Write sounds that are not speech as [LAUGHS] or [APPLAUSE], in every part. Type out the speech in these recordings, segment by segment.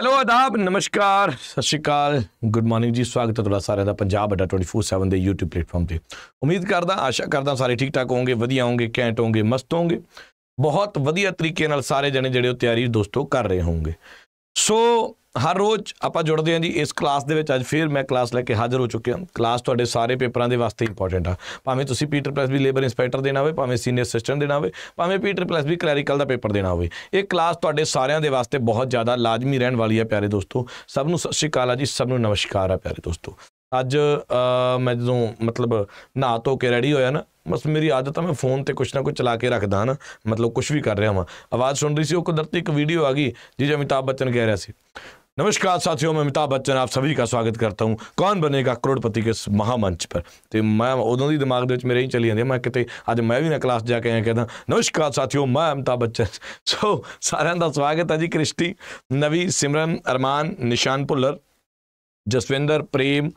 hello ਆਦਾਬ ਨਮਸਕਾਰ ਸਤਿ ਸ਼੍ਰੀ ਅਕਾਲ good morning ਜੀ ਸਵਾਗਤ ਹੈ ਤੁਹਾਡਾ ਸਾਰਿਆਂ ਦਾ ਪੰਜਾਬ ਅੱਡਾ 24/7 ਦੇ YouTube ਪਲੇਟਫਾਰਮ ਤੇ ਉਮੀਦ ਕਰਦਾ ਆਸ਼ਾ ਕਰਦਾ ਸਾਰੇ ਠੀਕ ਠਾਕ ਹੋਵੋਗੇ ਵਧੀਆ ਹੋਵੋਗੇ ਕੈਂਟ ਹੋਵੋਗੇ ਮਸਤ ਹੋਵੋਗੇ ਬਹੁਤ ਵਧੀਆ ਤਰੀਕੇ ਨਾਲ ਸਾਰੇ ਜਣੇ ਜਿਹੜੇ ਉਹ ਤਿਆਰੀ ਦੋਸਤੋ ਕਰ ਰਹੇ ਹੋਵੋਗੇ ਸੋ ਹਰ ਰੋਜ਼ ਆਪਾਂ ਜੁੜਦੇ ਹਾਂ ਜੀ ਇਸ ਕਲਾਸ ਦੇ ਵਿੱਚ ਅੱਜ ਫਿਰ ਮੈਂ ਕਲਾਸ ਲੈ ਕੇ ਹਾਜ਼ਰ ਹੋ ਚੁੱਕਿਆ ਕਲਾਸ ਤੁਹਾਡੇ ਸਾਰੇ ਪੇਪਰਾਂ ਦੇ ਵਾਸਤੇ ਇੰਪੋਰਟੈਂਟ ਆ ਭਾਵੇਂ ਤੁਸੀਂ ਪੀਟਰ ਪਲੱਸ ਵੀ ਲੇਬਰ ਇਨਸਪੈਕਟਰ ਦੇਣਾ ਹੋਵੇ ਭਾਵੇਂ ਸੀਨੀਅਰ ਅਸਿਸਟੈਂਟ ਦੇਣਾ ਹੋਵੇ ਭਾਵੇਂ ਪੀਟਰ ਪਲੱਸ ਵੀ ਕਲੈਰੀਕਲ ਦਾ ਪੇਪਰ ਦੇਣਾ ਹੋਵੇ ਇਹ ਕਲਾਸ ਤੁਹਾਡੇ ਸਾਰਿਆਂ ਦੇ ਵਾਸਤੇ ਬਹੁਤ ਜ਼ਿਆਦਾ ਲਾਜ਼ਮੀ ਰਹਿਣ ਵਾਲੀ ਹੈ ਪਿਆਰੇ ਦੋਸਤੋ ਸਭ ਨੂੰ ਸਤਿ ਸ਼੍ਰੀ ਅਕਾਲ ਆ ਜੀ ਸਭ ਨੂੰ ਨਮਸਕਾਰ ਆ ਪਿਆਰੇ ਦੋਸਤੋ ਅੱਜ ਮੈਂ ਜਦੋਂ ਮਤਲਬ ਨਹਾ ਧੋ ਕੇ ਰੈਡੀ ਹੋਇਆ ਨਾ ਬਸ ਮੇਰੀ ਆਦਤ ਆ ਮੈਂ ਫੋਨ ਤੇ ਕੁਛ ਨਾ ਕੁਛ ਚਲਾ ਕੇ ਰੱਖਦਾ ਨਾ ਮਤਲਬ ਕੁਛ ਵੀ ਕਰ ਰਿਹਾ ਹਾਂ ਆਵਾਜ਼ ਸੁਣ ਰਹੀ ਸੀ ਉਹ ਕੁਦਰਤੀ ਇੱਕ ਵੀਡੀਓ ਆ ਗਈ ਜਿਸ ਅਮਿਤਾਭ ਬੱਚਨ ਕਹਿ ਰਿਹਾ ਸੀ ਨਮਸਕਾਰ ਸਾਥੀਓ ਮੈਂ ਮਿਤਾਬ ਬੱਚਨ ਆਪ ਸਭੀ ਦਾ ਸਵਾਗਤ ਕਰਤਾ ਹੂੰ ਕੌਣ ਬਨੇਗਾ ਕਰੋੜਪਤੀ ਕੇ ਮਹਾਮੰਚ ਪਰ ਤੇ ਮੈਂ ਉਦੋਂ ਦੀ ਦਿਮਾਗ ਦੇ ਵਿੱਚ ਮੇਰੇ ਹੀ ਚੱਲੀ ਜਾਂਦੀ ਮੈਂ ਕਿਤੇ ਅੱਜ ਮੈਂ ਵੀ ਨਾ ਕਲਾਸ ਜਾ ਕੇ ਆਇਆ ਕਹਿੰਦਾ ਨਮਸਕਾਰ ਸਾਥੀਓ ਮੈਂ ਮਿਤਾਬ ਬੱਚਨ ਸੋ [LAUGHS] ਸਾਰਿਆਂ ਦਾ ਸਵਾਗਤ ਹੈ ਜੀ ਕ੍ਰਿਸ਼ਟੀ ਨਵੀ ਸਿਮਰਨ ਅਰਮਾਨ ਨਿਸ਼ਾਨ ਭੁੱਲਰ ਜਸਵਿੰਦਰ ਪ੍ਰੇਮ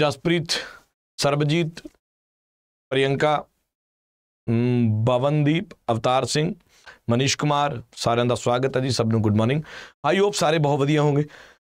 جسپریت سربجیت پرینکا ببندیپ افتار سنگھ منیش کمار سارے سارا سواگت ہے جی سب نے گوڈ مارننگ آئی اوپ سارے بہت ودیاں ہوں گے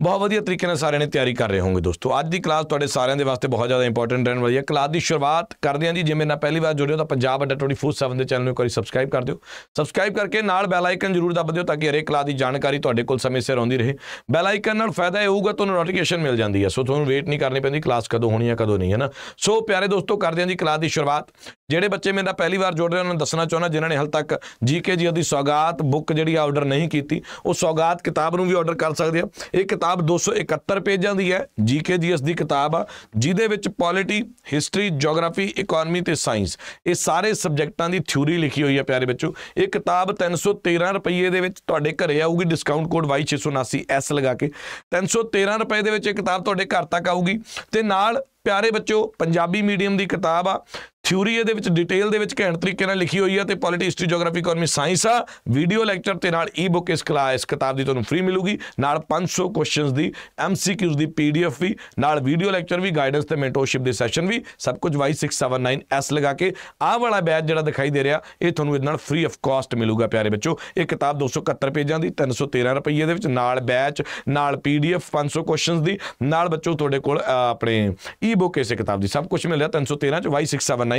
ਬਹੁਤ ਵਧੀਆ ਤਰੀਕੇ ਨਾਲ ਸਾਰਿਆਂ ਨੇ ਤਿਆਰੀ ਕਰ ਰਹੇ ਹੋਵੋਗੇ ਦੋਸਤੋ ਅੱਜ ਦੀ ਕਲਾਸ ਤੁਹਾਡੇ ਸਾਰਿਆਂ ਦੇ ਵਾਸਤੇ ਬਹੁਤ ਜ਼ਿਆਦਾ ਇੰਪੋਰਟੈਂਟ ਰਹਿਣ ਵਾਲੀ ਹੈ ਕਲਾਸ ਦੀ ਸ਼ੁਰੂਆਤ ਕਰਦੇ ਹਾਂ ਜੀ ਜੇ ਮੇਰੇ ਨਾਲ ਪਹਿਲੀ ਵਾਰ ਜੁੜੇ ਹੋ ਤਾਂ ਪੰਜਾਬ ਅੱਡਾ 247 ਦੇ ਚੈਨਲ ਨੂੰ ਇੱਕ ਵਾਰੀ ਸਬਸਕ੍ਰਾਈਬ ਕਰ ਦਿਓ ਸਬਸਕ੍ਰਾਈਬ ਕਰਕੇ ਨਾਲ ਬੈਲ ਆਈਕਨ ਜ਼ਰੂਰ ਦਬਾ ਦਿਓ ਤਾਂ ਕਿ ਹਰੇਕ ਕਲਾਸ ਦੀ ਜਾਣਕਾਰੀ ਤੁਹਾਡੇ ਕੋਲ ਸਮੇਂ ਸਿਰ ਆਉਂਦੀ ਰਹੇ ਬੈਲ ਆਈਕਨ ਨਾਲ ਫਾਇਦਾ ਇਹ ਹੋਊਗਾ ਤੁਹਾਨੂੰ ਨੋਟੀਫਿਕੇਸ਼ਨ ਮਿਲ ਜਾਂਦੀ ਹੈ ਸੋ ਤੁਹਾਨੂੰ ਵੇਟ ਨਹੀਂ ਕਰਨੀ ਪੈਂਦੀ ਕਲਾਸ ਕਦੋਂ ਹੋਣੀ ਹੈ ਕਦੋਂ ਨਹੀਂ ਹੈ ਨਾ ਸੋ ਪਿਆਰੇ ਦੋਸਤੋ ਕਰਦੇ ਹਾਂ ਜੀ ਕਲਾਸ ਦੀ ਸ਼ੁਰੂਆਤ ਜਿਹੜੇ ਬੱਚੇ ਦਾ ਪਹਿਲੀ ਵਾਰ ਜੁੜ ਰਹੇ ਉਹਨਾਂ ਨੂੰ ਦੱਸਣਾ ਚਾਹੁੰਦਾ ਜਿਨ੍ਹਾਂ ਨੇ ਹਾਲ ਤੱਕ ਜੀਕੇ ਜੀ ਦੀ ਸਵਾਗਤ ਬੁੱਕ ਜਿਹੜੀ ਆਰਡਰ ਨਹੀਂ ਕੀਤੀ ਉਹ ਸਵਾਗਤ ਕਿਤਾਬ ਨੂੰ ਵੀ ਆਰਡਰ ਕਰ ਸਕਦੇ ਆ ਇਹ ਕਿਤਾਬ 271 ਪੇਜਾਂ ਦੀ ਹੈ ਜੀਕੇ ਜੀਐਸ ਦੀ ਕਿਤਾਬ ਆ ਜਿਹਦੇ ਵਿੱਚ ਪੋਲਿਟੀ ਹਿਸਟਰੀ ਜੀਓਗ੍ਰਾਫੀ ਇਕਨੋਮੀ ਤੇ ਸਾਇੰਸ ਇਹ ਸਾਰੇ ਸਬਜੈਕਟਾਂ ਦੀ ਥਿਊਰੀ ਲਿਖੀ ਹੋਈ ਹੈ ਪਿਆਰੇ ਬੱਚੋ ਇਹ ਕਿਤਾਬ 313 ਰੁਪਏ ਦੇ ਵਿੱਚ ਤੁਹਾਡੇ ਘਰੇ ਆਊਗੀ ਡਿਸਕਾਊਂਟ ਕੋਡ Y679S ਲਗਾ ਕੇ 313 ਰੁਪਏ ਦੇ ਵਿੱਚ ਇਹ ਕਿਤਾਬ ਤੁਹਾਡੇ ਘਰ ਤੱਕ ਆਊਗੀ ਤੇ ਨਾਲ ਪਿਆਰੇ ਬੱਚੋ ਪੰਜਾਬੀ ਮੀਡੀਅਮ ਦੀ ਕਿਤਾਬ ਆ ਥਿਊਰੀ ਇਹਦੇ ਵਿੱਚ ਡਿਟੇਲ ਦੇ ਵਿੱਚ ਘੈਂਟ ਤਰੀਕੇ ਨਾਲ ਲਿਖੀ ਹੋਈ ਹੈ ਤੇ polity history geography economy science ਆ ਵੀਡੀਓ ਲੈਕਚਰ ਤੇ ਨਾਲ ਈ ਬੁੱਕ ਇਸ ਕਲਾਸ ਕਿਤਾਬ ਦੀ ਤੁਹਾਨੂੰ ਫ੍ਰੀ ਮਿਲੂਗੀ ਨਾਲ 500 ਕੁਐਸਚਨਸ ਦੀ ਐਮਸੀਕਿਊਜ਼ ਦੀ ਪੀਡੀਐਫ ਵੀ ਨਾਲ ਵੀਡੀਓ ਲੈਕਚਰ ਵੀ ਗਾਈਡੈਂਸ ਤੇ ਮੈਂਟੋਰਸ਼ਿਪ ਦੇ ਸੈਸ਼ਨ ਵੀ ਸਭ ਕੁਝ Y679S ਲਗਾ ਕੇ ਆਹ ਵਾਲਾ ਬੈਚ ਜਿਹੜਾ ਦਿਖਾਈ ਦੇ ਰਿਹਾ ਇਹ ਤੁਹਾਨੂੰ ਇਹਦੇ ਨਾਲ ਫ੍ਰੀ ਆਫ ਕਾਸਟ ਮਿਲੂਗਾ ਪਿਆਰੇ ਬੱਚੋ ਇਹ ਕਿਤਾਬ 271 ਪੇਜਾਂ ਦੀ 313 ਰੁਪਏ ਦੇ ਵਿੱਚ ਨਾਲ ਬੈਚ ਨਾਲ ਪੀਡੀਐਫ 500 ਕੁਐਸਚਨਸ ਦੀ ਨਾਲ ਬੱਚੋ ਤੁਹਾਡੇ ਕੋਲ ਆਪਣੇ ਈ ਬੁੱਕ ਇਸੇ ਕਿਤਾਬ ਦੀ ਸਭ ਕੁਝ ਮਿਲਿਆ 313 ਚ Y679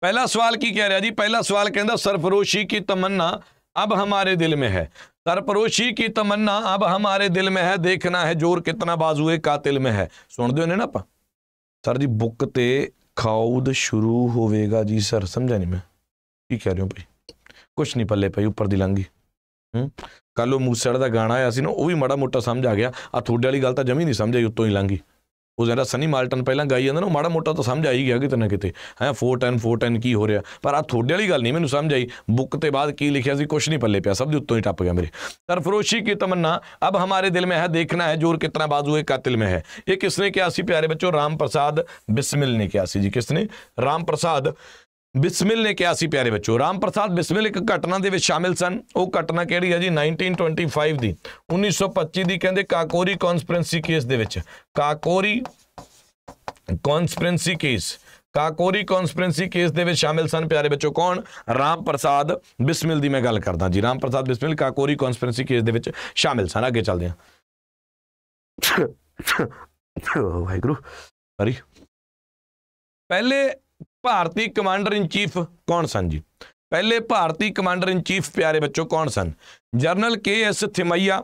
پہلا سوال کی کہہ رہا جی پہلا سوال کہ سرفروشی کی تمنا اب ہمارے دل میں ہے سرفروشی کی تمنا اب ہمارے دل میں ہے دیکھنا ہے جور کتنا بازو ہے کا دل میں ہے سنتے ہونے نا آپ جی، بکتے کھاؤد شروع ہوئے گا جی سر سمجھا نہیں میں کی کہہ ہوں کچھ نہیں پلے پی اوپر دی لگی ہوں کلو موس کا گانا آیا وہ بھی ماڑا موٹا سمجھ آ گیا آڈے والی گلتا جمع نہیں سمجھا جی اتو ہی لانگی وہ زیادہ سنی مالٹن پہلے گائی یاد ماڑا موٹا تو سمجھ آئی گیا کتنے نہ کتیں فور ٹین فور ٹین کی ہو رہا پر آڈے والی گل نہیں مجھے سمجھ آئی بک کے بعد کی لکھا سچ نہیں پلے پیا سب دپ گرے ترفروشی کی تمنا اب ہمارے دل میں ہے دیکھنا ہے زور کتنا بازو ہے قاتل میں ہے یہ کس نے کیا پیارے بچوں رام پرساد بسمل نے کیا سی جی کس نے رام پرساد ਬਿਸਮਿਲ ਨੇ ਕਿਹਾ ਸੀ ਪਿਆਰੇ ਬੱਚੋ ਰਾਮ ਪ੍ਰਸਾਦ ਬਿਸਮਿਲ ਇੱਕ ਘਟਨਾ ਦੇ ਵਿੱਚ ਸ਼ਾਮਿਲ ਸਨ ਉਹ ਘਟਨਾ ਕਿਹੜੀ ਹੈ ਜੀ 1925 ਦੀ 1925 ਦੀ ਕਹਿੰਦੇ ਕਾਕੋਰੀ ਕਾਨਸਪਰੈਂਸੀ ਕੇਸ ਦੇ ਵਿੱਚ Kakori conspiracy case Kakori conspiracy case ਦੇ ਵਿੱਚ ਸ਼ਾਮਿਲ ਸਨ ਪਿਆਰੇ ਬੱਚੋ ਕੌਣ ਰਾਮ ਪ੍ਰਸਾਦ ਬਿਸਮਿਲ ਦੀ ਮੈਂ ਗੱਲ ਕਰਦਾ ਜੀ ਰਾਮ ਪ੍ਰਸਾਦ ਬਿਸਮਿਲ ਕਾਕੋਰੀ ਕਾਨਸਪਰੈਂਸੀ ਕੇਸ ਦੇ ਵਿੱਚ ਸ਼ਾਮਿਲ ਸਨ ਅੱਗੇ ਚੱਲਦੇ ਹਾਂ ਵਾਹਿਗੁਰੂ ਸੌਰੀ ਪਹਿਲੇ ਭਾਰਤੀ ਕਮਾਂਡਰ ਇਨ ਚੀਫ ਕੌਣ ਸਨ ਜੀ ਪਹਿਲੇ ਭਾਰਤੀ ਕਮਾਂਡਰ ਇਨ ਚੀਫ ਪਿਆਰੇ ਬੱਚੋ ਕੌਣ ਸਨ general K S Thimayya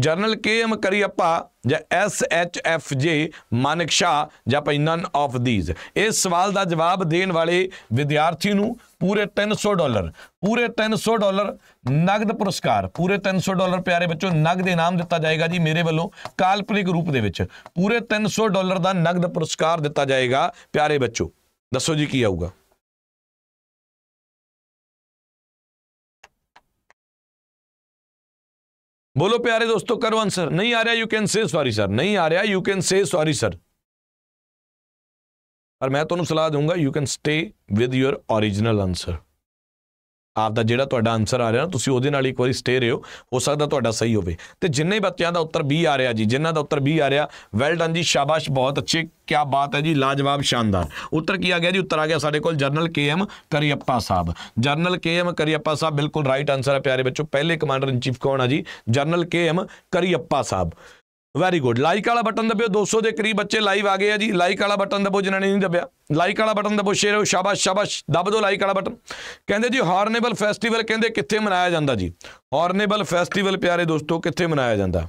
general K M Cariappa ਜਾਂ ਐਸ ਐਚ ਐਫ ਜੇ ਮਾਨਕਸ਼ਾ ਜਾਂ ਪਈ ਨਨ ਆਫ ਥੀਸ ਇਸ ਸਵਾਲ ਦਾ ਜਵਾਬ ਦੇਣ ਵਾਲੇ ਵਿਦਿਆਰਥੀ ਨੂੰ ਪੂਰੇ 300 ਡਾਲਰ ਪੂਰੇ 300 ਡਾਲਰ ਨਗਦ ਪੁਰਸਕਾਰ ਪੂਰੇ 300 ਡਾਲਰ ਪਿਆਰੇ ਬੱਚੋ ਨਗਦ ਇਨਾਮ ਦਿੱਤਾ ਜਾਏਗਾ ਜੀ ਮੇਰੇ ਵੱਲੋਂ ਕਾਲਪਨਿਕ ਰੂਪ ਦੇ ਵਿੱਚ ਪੂਰੇ 300 ਡਾਲਰ ਦਾ ਨਗਦ ਪੁਰਸਕਾਰ ਦਿੱਤਾ ਜਾਏਗਾ ਪਿਆਰੇ ਬੱਚੋ دسو جی کی آؤ بولو پیارے دوستو کرو آنسر نہیں آ رہا you can say sorry sir نہیں آ رہا you can say sorry sir اور میں سلاح دوں گا you can stay with your original answer ਆਪ ਦਾ ਜਿਹੜਾ ਤੁਹਾਡਾ ਆਨਸਰ ਆ ਰਿਹਾ ਨਾ ਤੁਸੀਂ ਉਹਦੇ ਨਾਲ ਇੱਕ ਵਾਰੀ ਸਟੇ ਰਹੋ ਹੋ ਸਕਦਾ ਤੁਹਾਡਾ ਸਹੀ ਹੋਵੇ ਤੇ ਜਿੰਨੇ ਬੱਚਿਆਂ ਦਾ ਉੱਤਰ 20 ਆ ਰਿਹਾ ਜੀ ਜਿਨ੍ਹਾਂ ਦਾ ਉੱਤਰ 20 ਆ ਰਿਹਾ ਵੈਲ ਡਨ ਜੀ ਸ਼ਾਬਾਸ਼ ਬਹੁਤ ਅੱਛੇ ਕੀ ਬਾਤ ਹੈ ਜੀ ਲਾਜਵਾਬ ਸ਼ਾਨਦਾਰ ਉੱਤਰ ਕੀ ਆ ਗਿਆ ਜੀ ਉੱਤਰ ਆ ਗਿਆ ਸਾਡੇ ਕੋਲ general KM Cariappa sahib general KM Cariappa sahib ਬਿਲਕੁਲ ਰਾਈਟ ਆਨਸਰ ਹੈ ਪਿਆਰੇ ਬੱਚੋ ਪਹਿਲੇ ਕਮਾਂਡਰ ਇਨ ਚੀਫ ਕੌਣ ਆ ਜੀ general KM Cariappa sahib very good like ਵਾਲਾ ਬਟਨ ਦਬਿਓ 200 ਦੇ ਕਰੀਬ ਬੱਚੇ ਲਾਈਵ ਆ ਗਏ ਆ ਜੀ ਲਾਈਕ ਵਾਲਾ ਬਟਨ ਦਬੋ ਜਿਨ੍ਹਾਂ ਨੇ ਨਹੀਂ ਦਬਿਆ ਲਾਈਕ ਵਾਲਾ ਬਟਨ ਦਬੋ ਸ਼ੇਰ ਹੋ ਸ਼ਾਬਾਸ਼ ਸ਼ਾਬਾਸ਼ ਦਬ ਦਿਓ ਲਾਈਕ ਵਾਲਾ ਬਟਨ ਕਹਿੰਦੇ ਜੀ ਹਾਰਨੇਬਲ ਫੈਸਟੀਵਲ ਕਹਿੰਦੇ ਕਿੱਥੇ ਮਨਾਇਆ ਜਾਂਦਾ ਜੀ ਹਾਰਨੇਬਲ ਫੈਸਟੀਵਲ ਪਿਆਰੇ ਦੋਸਤੋ ਕਿੱਥੇ ਮਨਾਇਆ ਜਾਂਦਾ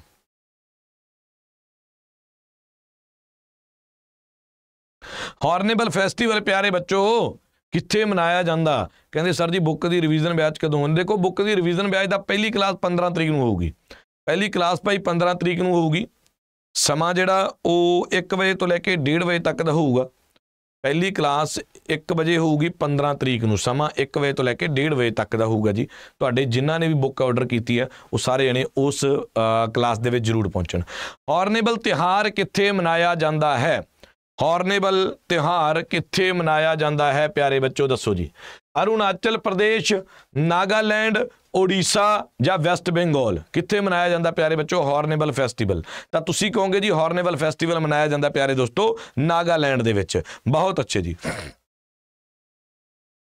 ਹਾਰਨੇਬਲ ਫੈਸਟੀਵਲ ਪਿਆਰੇ ਬੱਚੋ ਕਿੱਥੇ ਮਨਾਇਆ ਜਾਂਦਾ ਕਹਿੰਦੇ ਸਰ ਜੀ ਬੁੱਕ ਦੀ ਰਿਵੀਜ਼ਨ ਬੈਚ ਕਦੋਂ ਹੋਣੀ ਦੇਖੋ ਬੁੱਕ ਦੀ ਰਿਵੀਜ਼ਨ ਬੈਚ ਦਾ ਪਹਿਲੀ ਕਲਾਸ 15 ਤਰੀਕ ਨੂੰ ਹੋਊਗੀ ਪਹਿਲੀ ਕਲਾਸ ਭਾਈ 15 ਤਰੀਕ ਨੂੰ ਹੋਊਗੀ ਸਮਾਂ ਜਿਹੜਾ ਉਹ 1 ਵਜੇ ਤੋਂ ਲੈ ਕੇ 1:30 ਵਜੇ ਤੱਕ ਦਾ ਹੋਊਗਾ ਪਹਿਲੀ ਕਲਾਸ 1 ਵਜੇ ਹੋਊਗੀ 15 ਤਰੀਕ ਨੂੰ ਸਮਾਂ 1 ਵਜੇ ਤੋਂ ਲੈ ਕੇ 1:30 ਵਜੇ ਤੱਕ ਦਾ ਹੋਊਗਾ ਜੀ ਤੁਹਾਡੇ ਜਿਨ੍ਹਾਂ ਨੇ ਵੀ ਬੁੱਕ ਆਰਡਰ ਕੀਤੀ ਹੈ ਉਹ ਸਾਰੇ ਜਣੇ ਉਸ ਕਲਾਸ ਦੇ ਵਿੱਚ ਜ਼ਰੂਰ ਪਹੁੰਚਣ ਹੋਰਨੇਬਲ ਤਿਹਾਰ ਕਿੱਥੇ ਮਨਾਇਆ ਜਾਂਦਾ ਹੈ ਹਾਰਨੇਬਲ ਤਿਹਾਰ ਕਿੱਥੇ ਮਨਾਇਆ ਜਾਂਦਾ ਹੈ ਪਿਆਰੇ ਬੱਚੋ ਦੱਸੋ ਜੀ ਅਰੁਣਾਚਲ ਪ੍ਰਦੇਸ਼ ਨਾਗਾਲੈਂਡ ਓਡੀਸ਼ਾ ਜਾਂ ਵੈਸਟ ਬੰਗਾਲ ਕਿੱਥੇ ਮਨਾਇਆ ਜਾਂਦਾ ਪਿਆਰੇ ਬੱਚੋ ਹਾਰਨੇਬਲ ਫੈਸਟੀਵਲ ਤਾਂ ਤੁਸੀਂ ਕਹੋਗੇ ਜੀ ਹਾਰਨੇਬਲ ਫੈਸਟੀਵਲ ਮਨਾਇਆ ਜਾਂਦਾ ਪਿਆਰੇ ਦੋਸਤੋ ਨਾਗਾਲੈਂਡ ਦੇ ਵਿੱਚ ਬਹੁਤ ਅੱਛੇ ਜੀ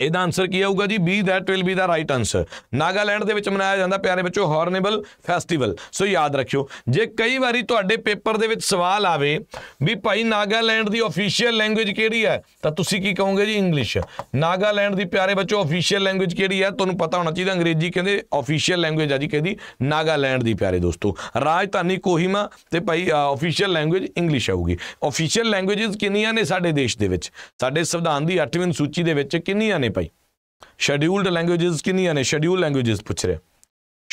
ਇਹਦਾ ਆਨਸਰ ਕੀ ਆਊਗਾ ਜੀ B that will be the right answer Nagaland ਦੇ ਵਿੱਚ ਮਨਾਇਆ ਜਾਂਦਾ ਪਿਆਰੇ ਬੱਚੋ ਹਾਰਨੇਬਲ ਫੈਸਟੀਵਲ ਸੋ ਯਾਦ ਰੱਖਿਓ ਜੇ ਕਈ ਵਾਰੀ ਤੁਹਾਡੇ ਪੇਪਰ ਦੇ ਵਿੱਚ ਸਵਾਲ ਆਵੇ ਵੀ ਭਾਈ ਨਾਗਾਲੈਂਡ ਦੀ ਅਫੀਸ਼ੀਅਲ ਲੈਂਗੁਏਜ ਕਿਹੜੀ ਹੈ ਤਾਂ ਤੁਸੀਂ ਕੀ ਕਹੋਗੇ ਜੀ ਇੰਗਲਿਸ਼ ਨਾਗਾਲੈਂਡ ਦੀ ਪਿਆਰੇ ਬੱਚੋ ਅਫੀਸ਼ੀਅਲ ਲੈਂਗੁਏਜ ਕਿਹੜੀ ਹੈ ਤੁਹਾਨੂੰ ਪਤਾ ਹੋਣਾ ਚਾਹੀਦਾ ਅੰਗਰੇਜ਼ੀ ਕਹਿੰਦੇ ਅਫੀਸ਼ੀਅਲ ਲੈਂਗੁਏਜ ਆ ਜੀ ਕਹਿੰਦੀ ਨਾਗਾਲੈਂਡ ਦੀ ਪਿਆਰੇ ਦੋਸਤੋ ਰਾਜਧਾਨੀ ਕੋਹਿਮਾ ਤੇ ਭਾਈ ਅਫੀਸ਼ੀਅਲ ਲੈਂਗੁਏਜ ਇੰਗਲਿਸ਼ ਆਊਗੀ ਅਫੀਸ਼ੀਅਲ ਲੈਂਗੁਏਜਸ ਕਿੰਨੀਆਂ ਨੇ ਸਾਡੇ ਦੇਸ਼ ਦੇ ਵਿੱਚ ਸਾਡੇ ਸੰਵਿਧਾਨ ਦੀ 8ਵੀਂ ਸੂਚੀ ਦੇ ਵਿੱਚ ਕਿੰਨੀਆਂ ਨੇ ਭਾਈ ਸ਼ੈਡਿਊਲਡ ਲੈਂਗੁਏਜਸ ਕਿੰਨੀਆਂ ਨੇ ਸ਼ੈਡਿਊਲ ਲੈਂਗੁਏਜਸ ਪੁੱਛ ਰਿਹਾ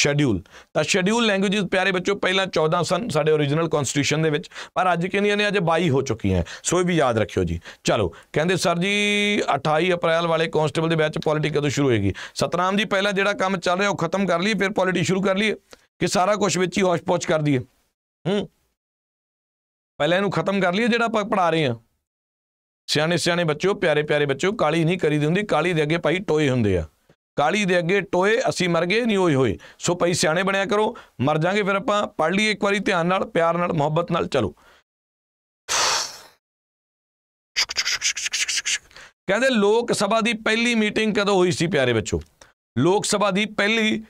ਸ਼ੈਡਿਊਲ ਤਾਂ ਸ਼ੈਡਿਊਲ ਲੈਂਗੁਏਜਸ ਪਿਆਰੇ ਬੱਚੋ ਪਹਿਲਾਂ 14 ਸਨ ਸਾਡੇ origignal ਕਨਸਟੀਟਿਊਸ਼ਨ ਦੇ ਵਿੱਚ ਪਰ ਅੱਜ ਕਿੰਨੀਆਂ ਨੇ ਅੱਜ 22 ਹੋ ਚੁੱਕੀਆਂ ਸੋ ਇਹ ਵੀ ਯਾਦ ਰੱਖਿਓ ਜੀ ਚਲੋ ਕਹਿੰਦੇ ਸਰ ਜੀ 28 ਅਪ੍ਰੈਲ ਵਾਲੇ ਕਨਸਟੇਬਲ ਦੇ ਵਿੱਚ ਪੋਲਿਟਿਕ ਕਦੋਂ ਸ਼ੁਰੂ ਹੋਏਗੀ ਸਤਨਾਮ ਜੀ ਪਹਿਲਾਂ ਜਿਹੜਾ ਕੰਮ ਚੱਲ ਰਿਹਾ ਉਹ ਖਤਮ ਕਰ ਲਈਏ ਫਿਰ ਪੋਲਿਟਿਕ ਸ਼ੁਰੂ ਕਰ ਲਈਏ ਕਿ ਸਾਰਾ ਕੁਝ ਵਿੱਚ ਹੀ ਹੌਸ ਕਰ ਦਈਏ ਹੂੰ ਪਹਿਲਾਂ ਇਹਨੂੰ ਖਤਮ ਕਰ ਲਈਏ ਜਿਹੜਾ ਆਪਾਂ ਪੜਾ ਰਹੇ ਹਾਂ ਸਿਆਣੇ ਸਿਆਣੇ ਬੱਚੋ ਪਿਆਰੇ ਪਿਆਰੇ ਬੱਚੋ ਕਾਲੀ ਨਹੀਂ ਕਰੀਦੀ ਹੁੰਦੀ ਕਾਲੀ ਦੇ ਅੱਗੇ ਭਾਈ ਟੋਏ ਹੁੰਦੇ ਆ ਕਾਲੀ ਦੇ ਅੱਗੇ ਟੋਏ ਅਸੀਂ ਮਰ ਗਏ ਨਹੀਂ ਹੋਏ ਹੋਏ ਸੋ ਭਾਈ ਸਿਆਣੇ ਬਣਿਆ ਕਰੋ ਮਰ ਜਾਾਂਗੇ ਫਿਰ ਆਪਾਂ ਪੜ ਲਈਏ ਇੱਕ ਵਾਰੀ ਧਿਆਨ ਨਾਲ ਪਿਆਰ ਨਾਲ ਮੁਹੱਬਤ ਨਾਲ ਚਲੋ ਕਹਿੰਦੇ ਲੋਕ ਸਭਾ ਦੀ ਪਹਿਲੀ ਮੀਟਿੰਗ ਕਦੋਂ ਹੋਈ ਸੀ ਪਿਆਰੇ ਬੱਚੋ ਲੋਕ ਸਭਾ ਦੀ ਪਹਿਲੀ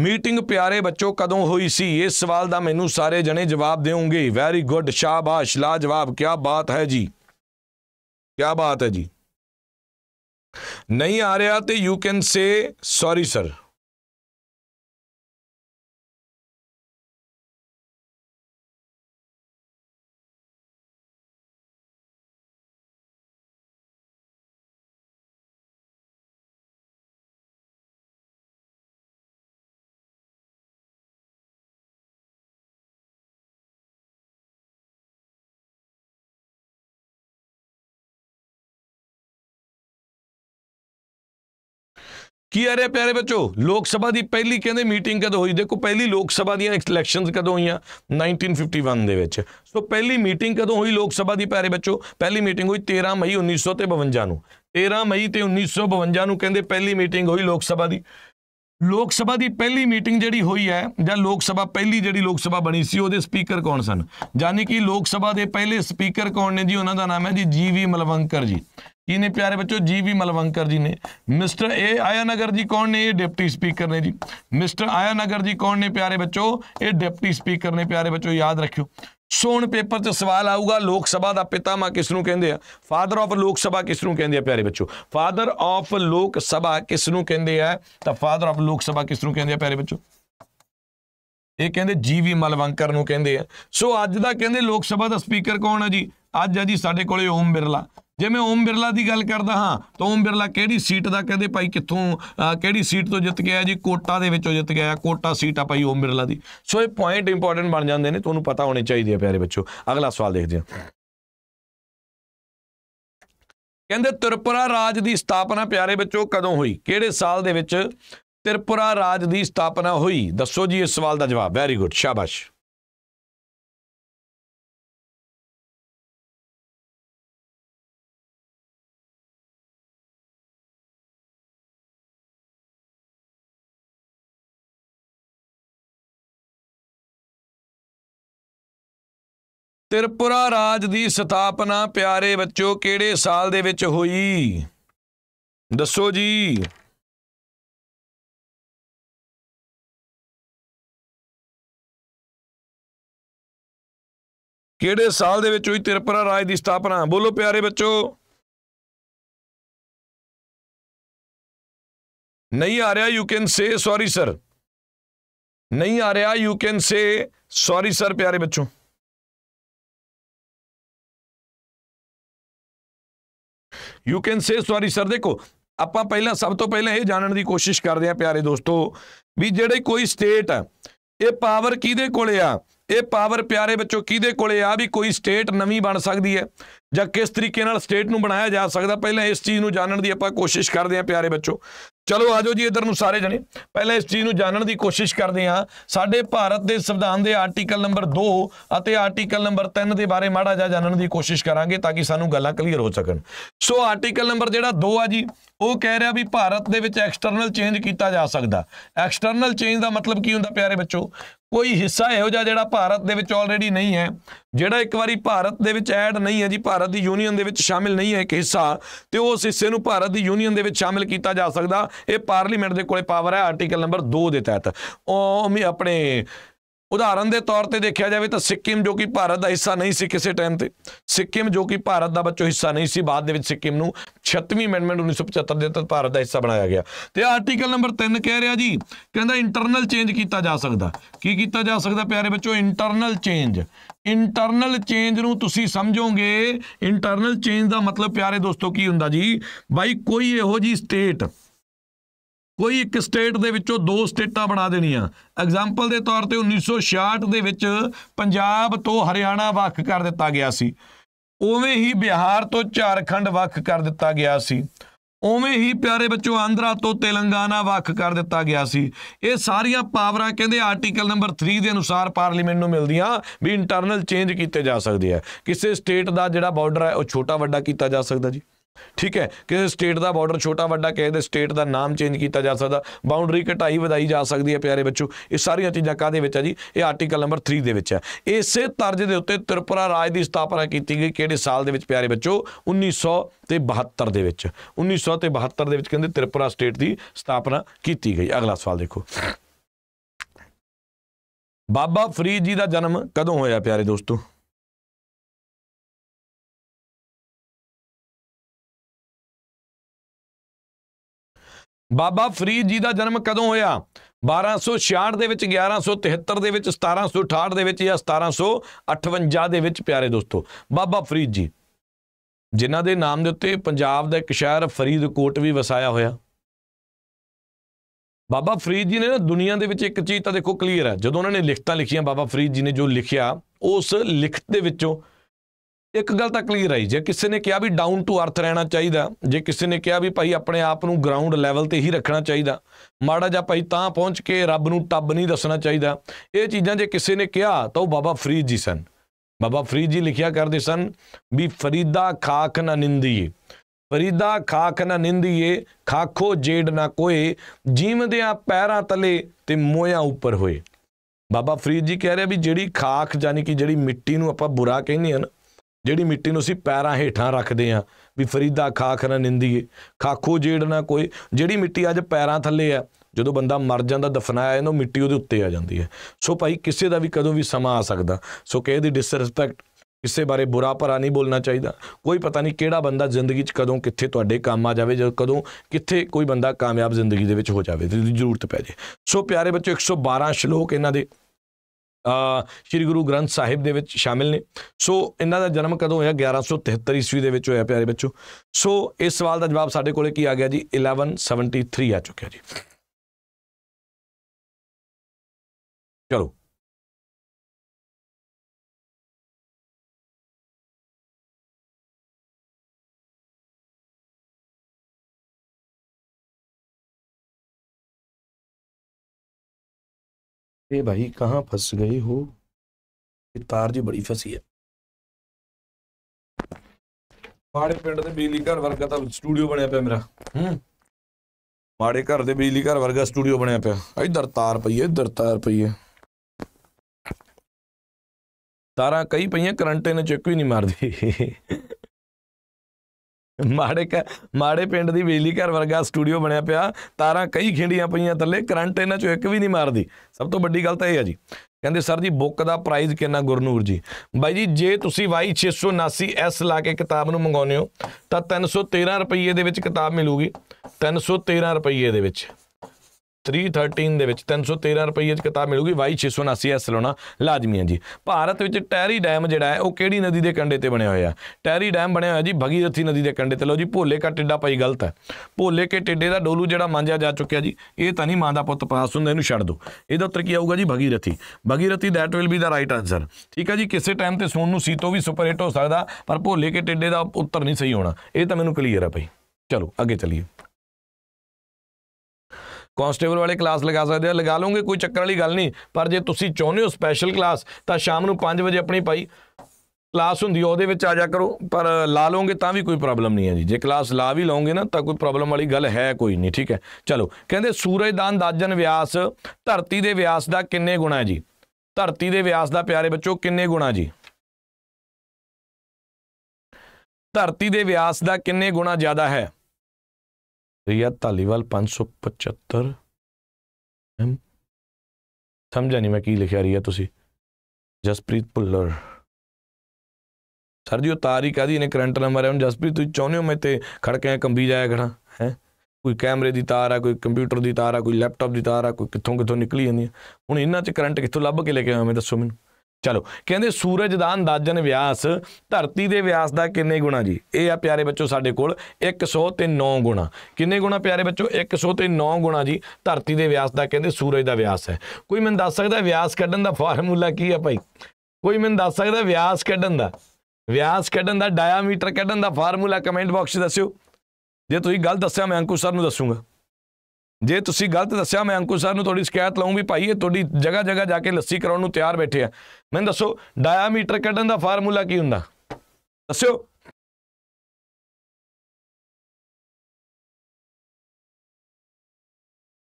ਮੀਟਿੰਗ ਪਿਆਰੇ ਬੱਚੋ ਕਦੋਂ ਹੋਈ ਸੀ ਇਸ ਸਵਾਲ ਦਾ ਮੈਨੂੰ ਸਾਰੇ ਜਣੇ ਜਵਾਬ ਦੇਉਂਗੇ ਵੈਰੀ ਗੁੱਡ ਸ਼ਾਬਾਸ਼ ਲਾਜਵਾਬ ਕੀ ਬਾਤ ਹੈ ਜੀ ਕੀ ਬਾਤ ਹੈ ਜੀ ਨਹੀਂ ਆ ਰਿਹਾ ਤੇ you can say sorry sir ਕੀ ਆ ਰਿਹਾ ਪਿਆਰੇ ਬੱਚੋ ਲੋਕ ਸਭਾ ਦੀ ਪਹਿਲੀ ਕਹਿੰਦੇ ਮੀਟਿੰਗ ਕਦੋਂ ਹੋਈ ਦੇਖੋ ਪਹਿਲੀ ਲੋਕ ਸਭਾ ਦੀਆਂ ਇਲੈਕਸ਼ਨਸ ਕਦੋਂ ਹੋਈਆਂ 1951 ਦੇ ਵਿੱਚ ਸੋ ਪਹਿਲੀ ਮੀਟਿੰਗ ਕਦੋਂ ਹੋਈ ਲੋਕ ਸਭਾ ਦੀ ਪਿਆਰੇ ਬੱਚੋ ਪਹਿਲੀ ਮੀਟਿੰਗ ਹੋਈ 13 ਮਈ 1952 ਨੂੰ 13 ਮਈ ਤੇ 1952 ਨੂੰ ਕਹਿੰਦੇ ਪਹਿਲੀ ਮੀਟਿੰਗ ਹੋਈ ਲੋਕ ਸਭਾ ਦੀ ਲੋਕ ਸਭਾ ਦੀ ਪਹਿਲੀ ਮੀਟਿੰਗ ਜਿਹੜੀ ਹੋਈ ਹੈ ਜਾਂ ਲੋਕ ਸਭਾ ਪਹਿਲੀ ਜਿਹੜੀ ਲੋਕ ਸਭਾ ਬਣੀ ਸੀ ਉਹਦੇ ਸਪੀਕਰ ਕੌਣ ਸਨ ਯਾਨੀ ਕਿ ਲੋਕ ਸਭਾ ਦੇ ਪਹਿਲੇ ਸਪੀਕਰ ਕੌਣ ਨੇ ਜੀ ਉਹਨਾਂ ਦਾ ਨਾਮ ਹੈ ਜੀ ਜੀਵੀ ਮਲਵੰਕਰ ਜੀ نے پیارے بچوں جی وی ملونکر جی نے مسٹر اے آیا نگر جی کون نے یہ ڈپٹی سپیکر نے جی مسٹر آیا نگر جی کون نے پیارے بچوں یہ ڈپٹی سپیکر نے پیارے بچوں یاد رکھو سو ہوں پیپر سے سوال آؤ گا لک سبھا پتا ماں کس فادر آف لوک سبھا کس پیارے بچوں فادر آف لوک سبھا کسے ہے تو فادر آف لوک سبھا کس پیارے بچوں یہ کہ جی وی ملوکر ہے سو اج کابھا کا سپیکر کون ہے جی اج ہے جی سارے کول اوم برلا ਜੇ ਮੈਂ ਓਮ ਬਿਰਲਾ ਦੀ ਗੱਲ ਕਰਦਾ ਹਾਂ ਤਾਂ ਓਮ ਬਿਰਲਾ ਕਿਹੜੀ ਸੀਟ ਦਾ ਕਹਿੰਦੇ ਭਾਈ ਕਿੱਥੋਂ ਕਿਹੜੀ ਸੀਟ ਤੋਂ ਜਿੱਤ ਗਿਆ ਜੀ ਕੋਟਾ ਦੇ ਵਿੱਚੋਂ ਜਿੱਤ ਗਿਆ ਕੋਟਾ ਸੀਟ ਆ ਭਾਈ ਓਮ ਬਿਰਲਾ ਦੀ ਸੋ ਇਹ ਪੁਆਇੰਟ ਇੰਪੋਰਟੈਂਟ ਬਣ ਜਾਂਦੇ ਨੇ ਤੁਹਾਨੂੰ ਪਤਾ ਹੋਣੇ ਚਾਹੀਦੇ ਆ ਪਿਆਰੇ ਬੱਚੋ ਅਗਲਾ ਸਵਾਲ ਦੇਖਦੇ ਹਾਂ ਕਹਿੰਦੇ ਤ੍ਰਿਪੁਰਾ ਰਾਜ ਦੀ ਸਥਾਪਨਾ ਪਿਆਰੇ ਬੱਚੋ ਕਦੋਂ ਹੋਈ ਕਿਹੜੇ ਸਾਲ ਦੇ ਵਿੱਚ ਤ੍ਰਿਪੁਰਾ ਰਾਜ ਦੀ ਸਥਾਪਨਾ ਹੋਈ ਦੱਸੋ ਜੀ ਇਸ ਸਵਾਲ ਦਾ ਜਵਾਬ ਵੈਰੀ ਗੁੱਡ ਸ਼ਾਬਾਸ਼ ترپورا راج کی ستھاپنا پیا بچوں کیڑے سال کے ہوئی دسو جی کہ سال کے ترپورا راج کی استھاپنا بولو پیا بچوں نہیں آ رہا you can say sorry sir نہیں آ رہا یو کین سے سواری سر پیا بچوں you can say sorry sir ਦੇਖੋ ਆਪਾਂ ਪਹਿਲਾਂ ਸਭ ਤੋਂ ਪਹਿਲਾਂ ਇਹ ਜਾਣਨ ਦੀ ਕੋਸ਼ਿਸ਼ ਕਰਦੇ ਆਂ ਪਿਆਰੇ ਦੋਸਤੋ ਵੀ ਜਿਹੜੇ ਕੋਈ ਸਟੇਟ ਆ ਇਹ ਪਾਵਰ ਕਿਹਦੇ ਕੋਲੇ ਆ ਇਹ ਪਾਵਰ ਪਿਆਰੇ ਬੱਚੋ ਕਿਹਦੇ ਕੋਲੇ ਆ ਵੀ ਕੋਈ ਸਟੇਟ ਨਵੀਂ ਬਣ ਸਕਦੀ ਹੈ ਜਾਂ ਕਿਸ ਤਰੀਕੇ ਨਾਲ ਸਟੇਟ ਨੂੰ ਬਣਾਇਆ ਜਾ ਸਕਦਾ ਪਹਿਲਾਂ ਇਸ ਚੀਜ਼ ਨੂੰ ਜਾਣਨ ਦੀ ਆਪਾਂ ਕੋਸ਼ਿਸ਼ ਕਰਦੇ ਆਂ ਪਿਆਰੇ ਬੱਚੋ ਚਲੋ ਆਜੋ ਜੀ ਇਧਰ ਨੂੰ ਸਾਰੇ ਜਣੇ ਪਹਿਲਾਂ ਇਸ ਚੀਜ਼ ਨੂੰ ਜਾਣਨ ਦੀ ਕੋਸ਼ਿਸ਼ ਕਰਦੇ ਹਾਂ ਸਾਡੇ ਭਾਰਤ ਦੇ ਸੰਵਿਧਾਨ ਦੇ ਆਰਟੀਕਲ ਨੰਬਰ 2 ਅਤੇ ਆਰਟੀਕਲ ਨੰਬਰ 3 ਦੇ ਬਾਰੇ ਮਾੜਾ ਜਿਹਾ ਜਾਣਨ ਦੀ ਕੋਸ਼ਿਸ਼ ਕਰਾਂਗੇ ਤਾਂ ਕਿ ਸਾਨੂੰ ਗੱਲਾਂ ਕਲੀਅਰ ਹੋ ਸਕਣ ਸੋ ਆਰਟੀਕਲ ਨੰਬਰ ਜਿਹੜਾ 2 ਆ ਜੀ ਉਹ ਕਹਿ ਰਿਹਾ ਵੀ ਭਾਰਤ ਦੇ ਵਿੱਚ ਐਕਸਟਰਨਲ ਚੇਂਜ ਕੀਤਾ ਜਾ ਸਕਦਾ ਐਕਸਟਰਨਲ ਚੇਂਜ ਦਾ ਮਤਲਬ ਕੀ ਹੁੰਦਾ ਪਿਆਰੇ ਬੱਚੋ ਕੋਈ ਹਿੱਸਾ ਇਹੋ ਜਿਹਾ ਜਿਹੜਾ ਭਾਰਤ ਦੇ ਵਿੱਚ ਆਲਰੇਡੀ ਨਹੀਂ ਹੈ ਜਿਹੜਾ ਇੱਕ ਵਾਰੀ ਭਾਰਤ ਦੇ ਵਿੱਚ ਐਡ ਨਹੀਂ ਹੈ ਜੀ ਭਾਰਤ ਦੀ ਯੂਨੀਅਨ ਦੇ ਵਿੱਚ ਸ਼ਾਮਿਲ ਨਹੀਂ ਹੈ ਇੱਕ ਹਿੱਸਾ ਤੇ ਉਸ ਹਿੱਸੇ ਨੂੰ ਭਾਰਤ ਦੀ ਯੂਨੀਅਨ ਦੇ ਵਿੱਚ ਸ਼ਾਮਿਲ ਕੀਤਾ ਜਾ ਸਕਦਾ ਇਹ ਪਾਰਲੀਮੈਂਟ ਦੇ ਕੋਲੇ ਪਾਵਰ ਹੈ ਆਰਟੀਕਲ ਨੰਬਰ 2 ਦੇ ਤਹਿਤ ਉਹ ਆਪਣੇ ਉਦਾਹਰਨ ਦੇ ਤੌਰ ਤੇ ਦੇਖਿਆ ਜਾਵੇ ਤਾਂ ਸਿੱਕਮ ਜੋ ਕਿ ਭਾਰਤ ਦਾ ਹਿੱਸਾ ਨਹੀਂ ਸੀ ਕਿਸੇ ਟਾਈਮ ਤੇ ਸਿੱਕਮ ਜੋ ਕਿ ਭਾਰਤ ਦਾ ਬੱਚੋ ਹਿੱਸਾ ਨਹੀਂ ਸੀ ਬਾਅਦ ਦੇ ਵਿੱਚ ਸਿੱਕਮ ਨੂੰ 36ਵੀਂ ਅਮੈਂਡਮੈਂਟ 1975 ਦੇ ਤਹਿਤ ਭਾਰਤ ਦਾ ਹਿੱਸਾ ਬਣਾਇਆ ਗਿਆ ਤੇ ਆਰਟੀਕਲ ਨੰਬਰ 3 ਕਹਿ ਰਿਹਾ ਜੀ ਕਹਿੰਦਾ ਇੰਟਰਨਲ ਚੇਂਜ ਕੀਤਾ ਜਾ ਸਕਦਾ ਕੀ ਕੀਤਾ ਜਾ ਸਕਦਾ ਪਿਆਰੇ ਬੱਚੋ ਇੰਟਰਨਲ ਚੇਂਜ ਇੰਟਰਨਲ ਚੇਂਜ ਨੂੰ ਤੁਸੀਂ ਸਮਝੋਗੇ ਇੰਟਰਨਲ ਚੇਂਜ ਦਾ ਮਤਲਬ ਪਿਆਰੇ ਦੋਸਤੋ ਕੀ ਹੁੰਦਾ ਜੀ ਬਾਈ ਕੋਈ ਇਹੋ ਜੀ ਸਟੇਟ ਕੋਈ ਇੱਕ ਸਟੇਟ ਦੇ ਵਿੱਚੋਂ ਦੋ ਸਟੇਟਾਂ ਬਣਾ ਦੇਣੀਆਂ ਐਗਜ਼ਾਮਪਲ ਦੇ ਤੌਰ ਤੇ 1966 ਦੇ ਵਿੱਚ ਪੰਜਾਬ ਤੋਂ ਹਰਿਆਣਾ ਵੱਖ ਕਰ ਦਿੱਤਾ ਗਿਆ ਸੀ ਉਵੇਂ ਹੀ ਬਿਹਾਰ ਤੋਂ ਝਾਰਖੰਡ ਵੱਖ ਕਰ ਦਿੱਤਾ ਗਿਆ ਸੀ ਉਵੇਂ ਹੀ ਪਿਆਰੇ ਬੱਚੋ ਆਂਧਰਾ ਤੋਂ ਤੇਲੰਗਾਨਾ ਵੱਖ ਕਰ ਦਿੱਤਾ ਗਿਆ ਸੀ ਇਹ ਸਾਰੀਆਂ ਪਾਵਰਾਂ ਕਹਿੰਦੇ ਆਰਟੀਕਲ ਨੰਬਰ 3 ਦੇ ਅਨੁਸਾਰ ਪਾਰਲੀਮੈਂਟ ਨੂੰ ਮਿਲਦੀਆਂ ਵੀ ਇੰਟਰਨਲ ਚੇਂਜ ਕੀਤੇ ਜਾ ਸਕਦੇ ਆ ਕਿਸੇ ਸਟੇਟ ਦਾ ਜਿਹੜਾ ਬਾਰਡਰ ਹੈ ਉਹ ਛੋਟਾ ਵੱਡਾ ਕੀਤਾ ਜਾ ਸਕਦਾ ਜੀ ਠੀਕ ਹੈ ਕਿਸੇ ਸਟੇਟ ਦਾ ਬਾਰਡਰ ਛੋਟਾ ਵੱਡਾ ਕਿਸੇ ਦੇ ਸਟੇਟ ਦਾ ਨਾਮ ਚੇਂਜ ਕੀਤਾ ਜਾ ਸਕਦਾ ਬਾਉਂਡਰੀ ਘਟਾਈ ਵਧਾਈ ਜਾ ਸਕਦੀ ਹੈ ਪਿਆਰੇ ਬੱਚੋ ਇਹ ਸਾਰੀਆਂ ਚੀਜ਼ਾਂ ਕਾਦੇ ਵਿੱਚ ਆ ਜੀ ਇਹ ਆਰਟੀਕਲ ਨੰਬਰ 3 ਦੇ ਵਿੱਚ ਹੈ ਇਸੇ ਤਰਜ ਦੇ ਉੱਤੇ ਤ੍ਰਿਪੁਰਾ ਰਾਜ ਦੀ ਸਥਾਪਨਾ ਕੀਤੀ ਗਈ ਕਿਹੜੇ ਸਾਲ ਦੇ ਵਿੱਚ ਪਿਆਰੇ ਬੱਚੋ 1972 ਦੇ ਵਿੱਚ 1972 ਦੇ ਵਿੱਚ ਕਹਿੰਦੇ ਤ੍ਰਿਪੁਰਾ ਸਟੇਟ ਦੀ ਸਥਾਪਨਾ ਕੀਤੀ ਗਈ ਅਗਲਾ ਸਵਾਲ ਦੇਖੋ ਬਾਬਾ ਫਰੀਦ ਜੀ ਦਾ ਜਨਮ ਕਦੋਂ ਹੋਇਆ ਪਿਆਰੇ ਦੋਸਤੋ ਬਾਬਾ ਫਰੀਦ ਜੀ ਦਾ ਜਨਮ ਕਦੋਂ ਹੋਇਆ 1266 ਦੇ ਵਿੱਚ 1173 ਦੇ ਵਿੱਚ 1768 ਦੇ ਵਿੱਚ ਜਾਂ 1758 ਦੇ ਵਿੱਚ ਪਿਆਰੇ ਦੋਸਤੋ ਬਾਬਾ ਫਰੀਦ ਜੀ ਜਿਨ੍ਹਾਂ ਦੇ ਨਾਮ ਦੇ ਉੱਤੇ ਪੰਜਾਬ ਦਾ ਇੱਕ ਸ਼ਹਿਰ ਫਰੀਦਕੋਟ ਵੀ ਵਸਾਇਆ ਹੋਇਆ ਬਾਬਾ ਫਰੀਦ ਜੀ ਨੇ ਨਾ ਦੁਨੀਆ ਦੇ ਵਿੱਚ ਇੱਕ ਚੀਜ਼ ਤਾਂ ਦੇਖੋ ਕਲੀਅਰ ਹੈ ਜਦੋਂ ਉਹਨਾਂ ਨੇ ਲਿਖਤਾਂ ਲਿਖੀਆਂ ਬਾਬਾ ਫਰੀਦ ਜੀ ਨੇ ਜੋ ਲਿਖਿਆ ਉਸ ਲਿਖਤ ਦੇ ਵਿੱਚੋਂ ਇੱਕ ਗੱਲ ਤਾਂ ਕਲੀਅਰ ਆਈ ਜੇ ਕਿਸੇ ਨੇ ਕਿਹਾ ਵੀ ਡਾਊਨ ਟੂ ਅਰਥ ਰਹਿਣਾ ਚਾਹੀਦਾ ਜੇ ਕਿਸੇ ਨੇ ਕਿਹਾ ਵੀ ਭਾਈ ਆਪਣੇ ਆਪ ਨੂੰ ਗਰਾਊਂਡ ਲੈਵਲ ਤੇ ਹੀ ਰੱਖਣਾ ਚਾਹੀਦਾ ਮਾੜਾ ਜਾਂ ਭਾਈ ਤਾਂ ਪਹੁੰਚ ਕੇ ਰੱਬ ਨੂੰ ਟੱਬ ਨਹੀਂ ਦੱਸਣਾ ਚਾਹੀਦਾ ਇਹ ਚੀਜ਼ਾਂ ਜੇ ਕਿਸੇ ਨੇ ਕਿਹਾ ਤਾਂ ਉਹ ਬਾਬਾ ਫਰੀਦ ਜੀ ਸਨ ਬਾਬਾ ਫਰੀਦ ਜੀ ਲਿਖਿਆ ਕਰਦੇ ਸਨ ਵੀ ਫਰੀਦਾ ਖਾਕ ਨਾ ਨਿੰਦੀਏ ਫਰੀਦਾ ਖਾਕ ਨਾ ਨਿੰਦੀਏ ਖਾਖੋ ਜੇੜ ਨਾ ਕੋਏ ਜੀਵਦਿਆਂ ਪੈਰਾਂ ਤਲੇ ਤੇ ਮੋਇਆਂ ਉੱਪਰ ਹੋਏ ਬਾਬਾ ਫਰੀਦ ਜੀ ਕਹਿ ਰਿਹਾ ਵੀ ਜਿਹੜੀ ਖਾਕ ਯਾਨੀ ਕਿ ਜਿਹੜੀ ਮਿੱਟੀ ਨੂੰ ਆਪਾਂ ਬੁਰਾ ਕਹਿੰਦੇ ਆ ਨਾ ਜਿਹੜੀ ਮਿੱਟੀ ਨੂੰ ਅਸੀਂ ਪੈਰਾਂ ਹੇਠਾਂ ਰੱਖਦੇ ਆ ਵੀ ਫਰੀਦਾ ਖਾਖ ਨਾ ਨਿੰਦੀਏ ਖਾਖੋ ਜੇੜ ਨਾ ਕੋਈ ਜਿਹੜੀ ਮਿੱਟੀ ਅੱਜ ਪੈਰਾਂ ਥੱਲੇ ਆ ਜਦੋਂ ਬੰਦਾ ਮਰ ਜਾਂਦਾ ਦਫਨਾਇਆ ਇਹਨੂੰ ਮਿੱਟੀ ਉਹਦੇ ਉੱਤੇ ਆ ਜਾਂਦੀ ਹੈ ਸੋ ਭਾਈ ਕਿਸੇ ਦਾ ਵੀ ਕਦੋਂ ਵੀ ਸਮਾਂ ਆ ਸਕਦਾ ਸੋ ਕਿਸੇ ਦੀ ਡਿਸਰੈਸਪੈਕਟ ਕਿਸੇ ਬਾਰੇ ਬੁਰਾ ਭਰਾ ਨਹੀਂ ਬੋਲਣਾ ਚਾਹੀਦਾ ਕੋਈ ਪਤਾ ਨਹੀਂ ਕਿਹੜਾ ਬੰਦਾ ਜ਼ਿੰਦਗੀ 'ਚ ਕਦੋਂ ਕਿੱਥੇ ਤੁਹਾਡੇ ਕੰਮ ਆ ਜਾਵੇ ਜਾਂ ਕਦੋਂ ਕਿੱਥੇ ਕੋਈ ਬੰਦਾ ਕਾਮਯਾਬ ਜ਼ਿੰਦਗੀ ਦੇ ਵਿੱਚ ਹੋ ਜਾਵੇ ਤੇ ਜ਼ਰੂਰਤ ਪੈ ਜੇ ਸੋ ਪਿਆਰੇ ਬੱਚੋ 112 ਸ਼ਲੋਕ ਇਹਨਾਂ ਦੇ ਸ੍ਰੀ ਗੁਰੂ ਗ੍ਰੰਥ ਸਾਹਿਬ ਦੇ ਵਿੱਚ ਸ਼ਾਮਿਲ ਨੇ ਸੋ ਇਹਨਾਂ ਦਾ ਜਨਮ ਕਦੋਂ ਹੋਇਆ 1173 ਈਸਵੀ ਦੇ ਵਿੱਚ ਹੋਇਆ ਪਿਆਰੇ ਬੱਚੋ ਸੋ ਇਸ ਸਵਾਲ ਦਾ ਜਵਾਬ ਸਾਡੇ ਕੋਲੇ ਕੀ ਆ ਗਿਆ ਜੀ 1173 ਆ ਚੁੱਕਿਆ ਜੀ ਚਲੋ ए ਭਾਈ ਕਹਾਂ ਫਸ ਗਏ ਹੋ ਇਹ ਤਾਰ ਜੀ ਬੜੀ ਫਸੀ ਹੈ ਮਾੜੇ ਪਿੰਡ ਦੇ ਬਿਜਲੀ ਘਰ ਵਰਗਾ ਤਾਂ ਸਟੂਡੀਓ ਬਣਿਆ ਪਿਆ ਮੇਰਾ ਹੂੰ ਮਾੜੇ ਘਰ ਦੇ ਬਿਜਲੀ ਘਰ ਵਰਗਾ ਸਟੂਡੀਓ ਬਣਿਆ ਪਿਆ ਇਧਰ ਤਾਰ ਪਈ ਹੈ ਇਧਰ ਤਾਰ ਪਈ ਹੈ ਤਾਰਾਂ ਕਈ ਪਈਆਂ ਕਰੰਟ ਇਹਨੇ ਚੱਕ ਵੀ ਨਹੀਂ ਮਾਰਦੀ ਮਾੜੇ ਮਾੜੇ ਪਿੰਡ ਦੀ ਬਿਜਲੀ ਘਰ ਵਰਗਾ ਸਟੂਡੀਓ ਬਣਿਆ ਪਿਆ ਤਾਰਾਂ ਕਈ ਖਿੰਡੀਆਂ ਪਈਆਂ ਥੱਲੇ ਕਰੰਟ ਇਹਨਾਂ ਚੋਂ ਇੱਕ ਵੀ ਨਹੀਂ ਮਾਰਦੀ ਸਭ ਤੋਂ ਵੱਡੀ ਗੱਲ ਤਾਂ ਇਹ ਆ ਜੀ ਕਹਿੰਦੇ ਸਰ ਜੀ ਬੁੱਕ ਦਾ ਪ੍ਰਾਈਸ ਕਿੰਨਾ ਗੁਰਨੂਰ ਜੀ ਬਾਈ ਜੀ ਜੇ ਤੁਸੀਂ Y679S ਲਾ ਕੇ ਕਿਤਾਬ ਨੂੰ ਮੰਗਾਉਨੇ ਹੋ ਤਾਂ 313 ਰੁਪਏ ਦੇ ਵਿੱਚ ਕਿਤਾਬ ਮਿਲੂਗੀ 313 ਰੁਪਏ ਦੇ ਵਿੱਚ 313 ਦੇ ਵਿੱਚ 313 ਰੁਪਏ ਚ ਕਿਤਾਬ ਮਿਲੂਗੀ Y679 ਐਸ ਲੋਣਾ ਲਾਜ਼ਮੀ ਹੈ ਜੀ ਭਾਰਤ ਵਿੱਚ ਟੈਰੀ ਡੈਮ ਜਿਹੜਾ ਹੈ ਉਹ ਕਿਹੜੀ ਨਦੀ ਦੇ ਕੰਢੇ ਤੇ ਬਣਿਆ ਹੋਇਆ ਟੈਰੀ ਡੈਮ ਬਣਿਆ ਹੋਇਆ ਜੀ ਭਗੀਰਥੀ ਨਦੀ ਦੇ ਕੰਢੇ ਤੇ ਲੋ ਜੀ ਭੋਲੇ ਕਾ ਟਿੱਡਾ ਪਾਈ ਗਲਤ ਹੈ ਭੋਲੇ ਕੇ ਟਿੱਡੇ ਦਾ ਡੋਲੂ ਜਿਹੜਾ ਮਾਂਜਿਆ ਜਾ ਚੁੱਕਿਆ ਜੀ ਇਹ ਤਾਂ ਨਹੀਂ ਮਾਂ ਦਾ ਪੁੱਤ ਪਾਸ ਹੁੰਦਾ ਇਹਨੂੰ ਛੱਡ ਦਿਓ ਇਹਦਾ ਉੱਤਰ ਕੀ ਆਊਗਾ ਜੀ Bhagirathi Bhagirathi that will be the right answer ਠੀਕ ਹੈ ਜੀ ਕਿਸੇ ਟਾਈਮ ਤੇ ਸੋਨ ਨੂੰ ਸੀਤੋ ਵੀ ਸੁਪਰ ਹਿੱਟ ਹੋ ਸਕਦਾ ਪਰ ਭੋਲੇ ਕੇ ਟਿੱਡੇ ਦਾ ਉੱਤਰ ਨਹੀਂ ਸਹੀ ਹੋਣਾ ਇਹ ਤਾਂ ਮੈਨੂੰ ਕਲੀਅਰ ਹੈ ਭਾਈ ਚਲੋ ਅੱਗੇ ਚਲੀਏ ਕਨਸਟੇਬਲ ਵਾਲੇ ਕਲਾਸ ਲਗਾ ਸਕਦੇ ਆ ਲਗਾ ਲਓਗੇ ਕੋਈ ਚੱਕਰ ਵਾਲੀ ਗੱਲ ਨਹੀਂ ਪਰ ਜੇ ਤੁਸੀਂ ਚਾਹੁੰਦੇ ਹੋ ਸਪੈਸ਼ਲ ਕਲਾਸ ਤਾਂ ਸ਼ਾਮ ਨੂੰ 5 ਵਜੇ ਆਪਣੀ ਪਾਈ ਕਲਾਸ ਹੁੰਦੀ ਉਹਦੇ ਵਿੱਚ ਆ ਜਾ ਕਰੋ ਪਰ ਲਾ ਲਓਗੇ ਤਾਂ ਵੀ ਕੋਈ ਪ੍ਰੋਬਲਮ ਨਹੀਂ ਹੈ ਜੀ ਜੇ ਕਲਾਸ ਲਾ ਵੀ ਲਓਗੇ ਨਾ ਤਾਂ ਕੋਈ ਪ੍ਰੋਬਲਮ ਵਾਲੀ ਗੱਲ ਹੈ ਕੋਈ ਨਹੀਂ ਠੀਕ ਹੈ ਚਲੋ ਕਹਿੰਦੇ ਸੂਰਜ ਦਾ ਅੰਦਾਜ਼ਨ ਵਿਆਸ ਧਰਤੀ ਦੇ ਵਿਆਸ ਦਾ ਕਿੰਨੇ ਗੁਣਾ ਹੈ ਜੀ ਧਰਤੀ ਦੇ ਵਿਆਸ ਦਾ ਪਿਆਰੇ ਬੱਚੋ ਕਿੰਨੇ ਗੁਣਾ ਜੀ ਧਰਤੀ ਦੇ ਵਿਆਸ ਦਾ ਕਿੰਨੇ ਗੁਣਾ ਜ਼ਿਆਦਾ ਹੈ रिया धालीवाल 575 ਐਮ ਸਮਝਾ ਨਹੀਂ ਮੈਂ ਕੀ ਲਿਖਿਆ ਰਿਆ ਤੁਸੀਂ ਜਸਪ੍ਰੀਤ ਭੁੱਲਰ ਸਰ ਜੀ ਉਹ ਤਾਰੀ ਆਦੀ ਨੇ ਕਰੰਟ ਨੰਬਰ ਹੈ ਹੁਣ ਜਸਪ੍ਰੀਤ ਤੁਸੀਂ ਚਾਹੁੰਦੇ ਹੋ ਮੈਂ ਤੇ ਖੜਕੇ ਕੰਬੀ ਜਾਇਆ ਖੜਾ ਹੈ ਕੋਈ ਕੈਮਰੇ ਦੀ ਤਾਰ ਆ ਕੋਈ ਕੰਪਿਊਟਰ ਦੀ ਤਾਰ ਆ ਕੋਈ ਲੈਪਟਾਪ ਦੀ ਤਾਰ ਆ ਕੋਈ ਕਿੱਥੋਂ ਕਿੱਥੋਂ ਨਿਕਲੀ ਜਾਂਦੀ ਹੁਣ ਇਹਨਾਂ 'ਚ ਕਰੰਟ ਕਿੱਥੋਂ ਲੱਭ ਕੇ ਲੈ ਕੇ ਆਵਾਂ ਮੈਂ ਦੱਸੋ ਮੈਨੂੰ ਚਲੋ ਕਹਿੰਦੇ ਸੂਰਜ ਦਾ ਅੰਦਾਜ਼ਨ ਵਿਆਸ ਧਰਤੀ ਦੇ ਵਿਆਸ ਦਾ ਕਿੰਨੇ ਗੁਣਾ ਜੀ ਇਹ ਆ ਪਿਆਰੇ ਬੱਚੋ ਸਾਡੇ ਕੋਲ 109 ਗੁਣਾ ਕਿੰਨੇ ਗੁਣਾ ਪਿਆਰੇ ਬੱਚੋ 109 ਗੁਣਾ ਜੀ ਧਰਤੀ ਦੇ ਵਿਆਸ ਦਾ ਕਹਿੰਦੇ ਸੂਰਜ ਦਾ ਵਿਆਸ ਹੈ ਕੋਈ ਮੈਨੂੰ ਦੱਸ ਸਕਦਾ ਵਿਆਸ ਕੱਢਣ ਦਾ ਫਾਰਮੂਲਾ ਕੀ ਹੈ ਭਾਈ ਕੋਈ ਮੈਨੂੰ ਦੱਸ ਸਕਦਾ ਵਿਆਸ ਕੱਢਣ ਦਾ ਵਿਆਸ ਕੱਢਣ ਦਾ ਡਾਇਆਮੀਟਰ ਕੱਢਣ ਦਾ ਫਾਰਮੂਲਾ ਕਮੈਂਟ ਬਾਕਸ 'ਚ ਦੱਸਿਓ ਜੇ ਤੁਸੀਂ ਗਲਤ ਦੱਸਿਆ ਮੈਂ ਅੰਕੁਸ਼ ਸਰ ਨੂੰ ਦੱਸੂਗਾ ਜੇ ਤੁਸੀਂ ਗਲਤ ਦੱਸਿਆ ਮੈਂ ਅੰਕੁਸ਼ ਸਰ ਨੂੰ ਤੁਹਾਡੀ ਸ਼ਿਕਾਇਤ ਲਾਉਂ ਵੀ ਭਾਈ ਇਹ ਤੁਹਾਡੀ ਜਗ੍ਹਾ ਜਗ੍ਹਾ ਜਾ ਕੇ ਲੱਸੀ ਕਰਾਉਣ ਨੂੰ ਤਿਆਰ ਬੈਠੇ ਆ ਮੈਨੂੰ ਦੱਸੋ ਡਾਇਆਮੀਟਰ ਕੱਢਣ ਦਾ ਫਾਰਮੂਲਾ ਕੀ ਹੁੰਦਾ ਦੱਸਿਓ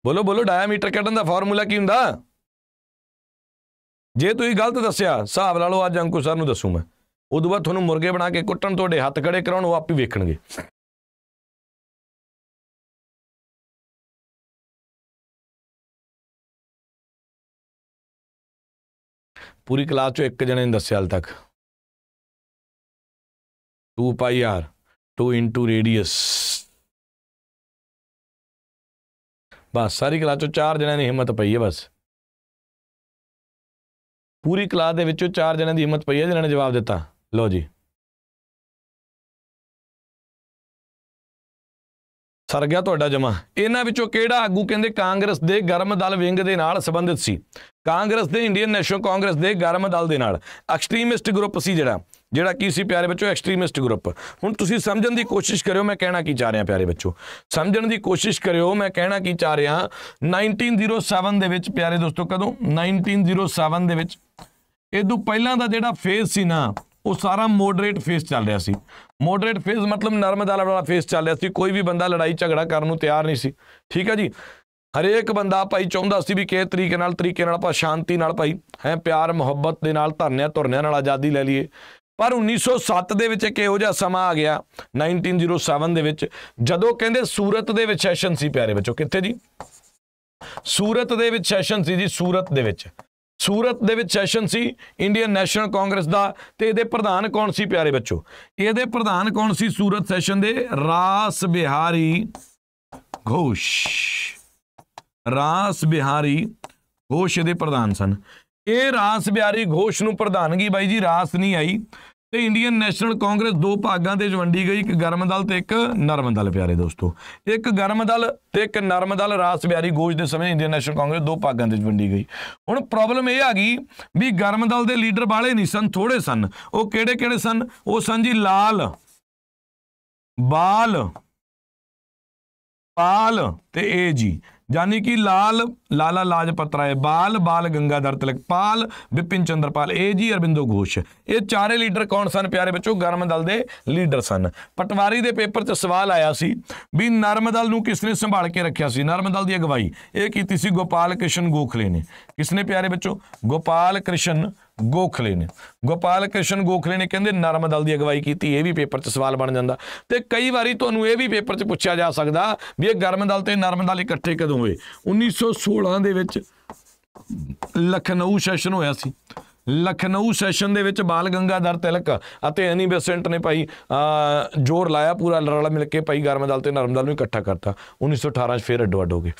ਬੋਲੋ ਬੋਲੋ ਡਾਇਆਮੀਟਰ ਕੱਢਣ ਦਾ ਫਾਰਮੂਲਾ ਕੀ ਹੁੰਦਾ ਜੇ ਤੁਸੀਂ ਗਲਤ ਦੱਸਿਆ ਹਿਸਾਬ ਲਾ ਲਓ ਅੱਜ ਅੰਕੁਸ਼ ਸਰ ਨੂੰ ਦੱਸੂ ਮੈਂ ਉਦੋਂ ਬਾਅਦ ਤੁਹਾਨੂੰ ਮੁਰਗੇ ਬਣਾ ਕੇ ਕੁੱਟਣ ਤੁਹਾਡੇ ਹੱਥ ਖੜੇ ਕਰਾਉਣ ਉਹ ਆਪ ਹੀ ਵੇਖਣਗੇ ਪੂਰੀ ਕਲਾਸ ਚੋਂ ਇੱਕ ਜਣੇ ਨੇ ਦੱਸਿਆ ਹਲ ਤੱਕ 2 ਪਾਈ r 2 into radius ਬਸ ਸਾਰੀ ਕਲਾਸ ਚੋਂ ਚਾਰ ਜਣਿਆਂ ਨੇ ਹਿੰਮਤ ਪਈ ਹੈ ਬਸ ਪੂਰੀ ਕਲਾਸ ਦੇ ਵਿੱਚੋਂ ਚਾਰ ਜਣਿਆਂ ਦੀ ਹਿੰਮਤ ਪਈ ਹੈ ਜਿਨ੍ਹਾਂ ਨੇ ਜਵਾਬ ਦਿੱਤਾ ਲਓ ਜੀ ਸਰ ਗਿਆ ਤੁਹਾਡਾ ਜਮਾ ਇਹਨਾਂ ਵਿੱਚੋਂ ਕਿਹੜਾ ਆਗੂ ਕਹਿੰਦੇ ਕਾਂਗਰਸ ਦੇ ਗਰਮ ਦਲ ਵਿੰਗ ਦੇ ਨਾਲ ਸੰਬੰਧਿਤ ਸੀ ਕਾਂਗਰਸ ਦੇ ਇੰਡੀਅਨ ਨੈਸ਼ਨਲ ਕਾਂਗਰਸ ਦੇ ਗਰਮ ਦਲ ਦੇ ਨਾਲ ਐਕਸਟ੍ਰੀਮਿਸਟ ਗਰੁੱਪ ਸੀ ਜਿਹੜਾ ਜਿਹੜਾ ਕੀ ਸੀ ਪਿਆਰੇ ਬੱਚੋ ਐਕਸਟ੍ਰੀਮਿਸਟ ਗਰੁੱਪ ਹੁਣ ਤੁਸੀਂ ਸਮਝਣ ਦੀ ਕੋਸ਼ਿਸ਼ ਕਰਿਓ ਮੈਂ ਕਹਿਣਾ ਕੀ ਚਾਹ ਰਿਹਾ ਪਿਆਰੇ ਬੱਚੋ ਸਮਝਣ ਦੀ ਕੋਸ਼ਿਸ਼ ਕਰਿਓ ਮੈਂ ਕਹਿਣਾ ਕੀ ਚਾਹ ਰਿਹਾ 1907 ਦੇ ਵਿੱਚ ਪਿਆਰੇ ਦੋਸਤੋ ਕਦੋਂ 1907 ਦੇ ਵਿੱਚ ਇਹ ਤੋਂ ਪਹਿਲਾਂ ਦਾ ਜਿਹੜਾ ਫੇਜ਼ ਸੀ ਨਾ ਉਹ ਸਾਰਾ ਮੋਡਰੇਟ ਫੇਸ ਚੱਲ ਰਿਹਾ ਸੀ ਮੋਡਰੇਟ ਫੇਸ ਮਤਲਬ ਨਰਮ ਵਾਲਾ ਫੇਸ ਚੱਲ ਰਿਹਾ ਸੀ ਕੋਈ ਵੀ ਬੰਦਾ ਲੜਾਈ ਝਗੜਾ ਕਰਨ ਨੂੰ ਤਿਆਰ ਨਹੀਂ ਸੀ ਠੀਕ ਹੈ ਜੀ ਹਰੇਕ ਬੰਦਾ ਭਾਈ ਚਾਹੁੰਦਾ ਸੀ ਵੀ ਕਿਸੇ ਤਰੀਕੇ ਨਾਲ ਤਰੀਕੇ ਨਾਲ ਆਪਾਂ ਸ਼ਾਂਤੀ ਨਾਲ ਭਾਈ ਹੈ ਪਿਆਰ ਮੁਹੱਬਤ ਦੇ ਨਾਲ ਧਰਨਿਆਂ ਤੁਰਨਿਆਂ ਨਾਲ ਆਜ਼ਾਦੀ ਲੈ ਲਈਏ ਪਰ 1907 ਦੇ ਵਿੱਚ ਇੱਕ ਇਹੋ ਜਿਹਾ ਸਮਾਂ ਆ ਗਿਆ 1907 ਦੇ ਵਿੱਚ ਜਦੋਂ ਕਹਿੰਦੇ ਸੂਰਤ ਦੇ ਵਿੱਚ ਸੈਸ਼ਨ ਸੀ ਪਿਆਰੇ ਬੱਚੋ ਕਿੱਥੇ ਜੀ ਸੂਰਤ ਦੇ ਵਿੱਚ ਸੈਸ਼ਨ ਸੀ ਜੀ ਸੂਰਤ ਦੇ ਵਿੱਚ ਸੂਰਤ ਦੇ ਵਿੱਚ ਸੈਸ਼ਨ ਸੀ ਇੰਡੀਅਨ ਨੈਸ਼ਨਲ ਕਾਂਗਰਸ ਦਾ ਤੇ ਇਹਦੇ ਪ੍ਰਧਾਨ ਕੌਣ ਸੀ ਪਿਆਰੇ ਬੱਚੋ ਇਹਦੇ ਪ੍ਰਧਾਨ ਕੌਣ ਸੀ ਸੂਰਤ ਸੈਸ਼ਨ ਦੇ ਰਾਸ ਬਿਹਾਰੀ ਘੋਸ਼ ਰਾਸ ਬਿਹਾਰੀ ਘੋਸ਼ ਦੇ ਪ੍ਰਧਾਨ ਸਨ ਇਹ ਰਾਸ ਬਿਹਾਰੀ ਘੋਸ਼ ਨੂੰ ਪ੍ਰਧਾਨਗੀ ਬਾਈ ਜੀ ਰਾਸ ਨਹੀਂ ਆਈ ਤੇ ਇੰਡੀਅਨ ਨੈਸ਼ਨਲ ਕਾਂਗਰਸ ਦੋ ਭਾਗਾਂ ਦੇ ਵੰਡੀ ਗਈ ਇੱਕ ਗਰਮ ਦਲ ਤੇ ਇੱਕ ਨਰਮ ਦਲ ਪਿਆਰੇ ਦੋਸਤੋ ਇੱਕ ਗਰਮ ਦਲ ਤੇ ਇੱਕ ਨਰਮ ਦਲ ਰਾਸ ਬਿਹਾਰੀ ਗੋਜ ਦੇ ਸਮੇਂ ਇੰਡੀਅਨ ਨੈਸ਼ਨਲ ਕਾਂਗਰਸ ਦੋ ਭਾਗਾਂ ਦੇ ਵੰਡੀ ਗਈ ਹੁਣ ਪ੍ਰੋਬਲਮ ਇਹ ਆ ਗਈ ਵੀ ਗਰਮ ਦਲ ਦੇ ਲੀਡਰ ਬਾਲੇ ਨਹੀਂ ਸਨ ਥੋੜੇ ਸਨ ਉਹ ਕਿਹੜੇ ਕਿਹੜੇ ਸਨ ਉਹ ਸਨ ਜੀ ਲਾਲ ਬਾਲ ਪਾਲ ਤੇ ਏ ਜੀ ਯਾਨੀ ਕਿ ਲਾਲ ਲਾਲਾ ਲਾਜਪਤ ਰਾਏ ਬਾਲ ਬਾਲ ਗੰਗਾਧਰ ਤਿਲਕ ਪਾਲ ਵਿਪਿਨ ਚੰਦਰਪਾਲ ਇਹ ਜੀ ਅਰਬਿੰਦੋ ਘੋਸ਼ ਇਹ ਚਾਰੇ ਲੀਡਰ ਕੌਣ ਸਨ ਪਿਆਰੇ ਬੱਚੋ ਗਰਮ ਦਲ ਦੇ ਲੀਡਰ ਸਨ ਪਟਵਾਰੀ ਦੇ ਪੇਪਰ 'ਚ ਸਵਾਲ ਆਇਆ ਸੀ ਵੀ ਨਰਮ ਦਲ ਨੂੰ ਕਿਸ ਨੇ ਸੰਭਾਲ ਕੇ ਰੱਖਿਆ ਸੀ ਨਰਮ ਦਲ ਦੀ ਅਗਵਾਈ ਇਹ ਕੀਤੀ ਸੀ ਗੋਪਾਲ ਕ੍ਰਿਸ਼ਨ ਗੋਖਲੇ ਨੇ ਕਿਸ ਨੇ ਪਿਆਰੇ ਬੱਚੋ ਗੋਪਾਲ ਕ੍ਰਿਸ਼ਨ ਗੋਖਲੇ ਨੇ ਗੋਪਾਲ ਕ੍ਰਿਸ਼ਨ ਗੋਖਲੇ ਨੇ ਕਹਿੰਦੇ ਨਰਮ ਦਲ ਦੀ ਅਗਵਾਈ ਕੀਤੀ ਇਹ ਵੀ ਪੇਪਰ 'ਚ ਸਵਾਲ ਬਣ ਜਾਂਦਾ ਤੇ ਕਈ ਵਾਰੀ ਤੁਹਾਨੂੰ ਇਹ ਵੀ ਪੇਪਰ 'ਚ ਪੁੱਛਿਆ ਜਾ ਸਕਦਾ ਵੀ ਇਹ ਗਰਮ ਦਲ ਤੇ ਨਰਮ ਦਲ ਇਕੱਠੇ ਕਦੋਂ ਹੋਏ 1916 ਦੇ ਵਿੱਚ ਲਖਨਊ ਸੈਸ਼ਨ ਹੋਇਆ ਸੀ ਲਖਨਊ ਸੈਸ਼ਨ ਦੇ ਵਿੱਚ ਬਾਲ ਗੰਗਾਧਰ ਤਿਲਕ ਅਤੇ ਐਨੀ ਬੇਸੈਂਟ ਨੇ ਭਾਈ ਜੋਰ ਲਾਇਆ ਪੂਰਾ ਲੜਾ ਮਿਲ ਕੇ ਭਾਈ ਗਰਮ ਦਲ ਤੇ ਨਰਮ ਦਲ ਨੂੰ ਇਕੱਠਾ ਕਰਤਾ 1918 ਚ ਫੇਰ ਅੱਡੋ ਅੱਡ ਹੋ ਗਏ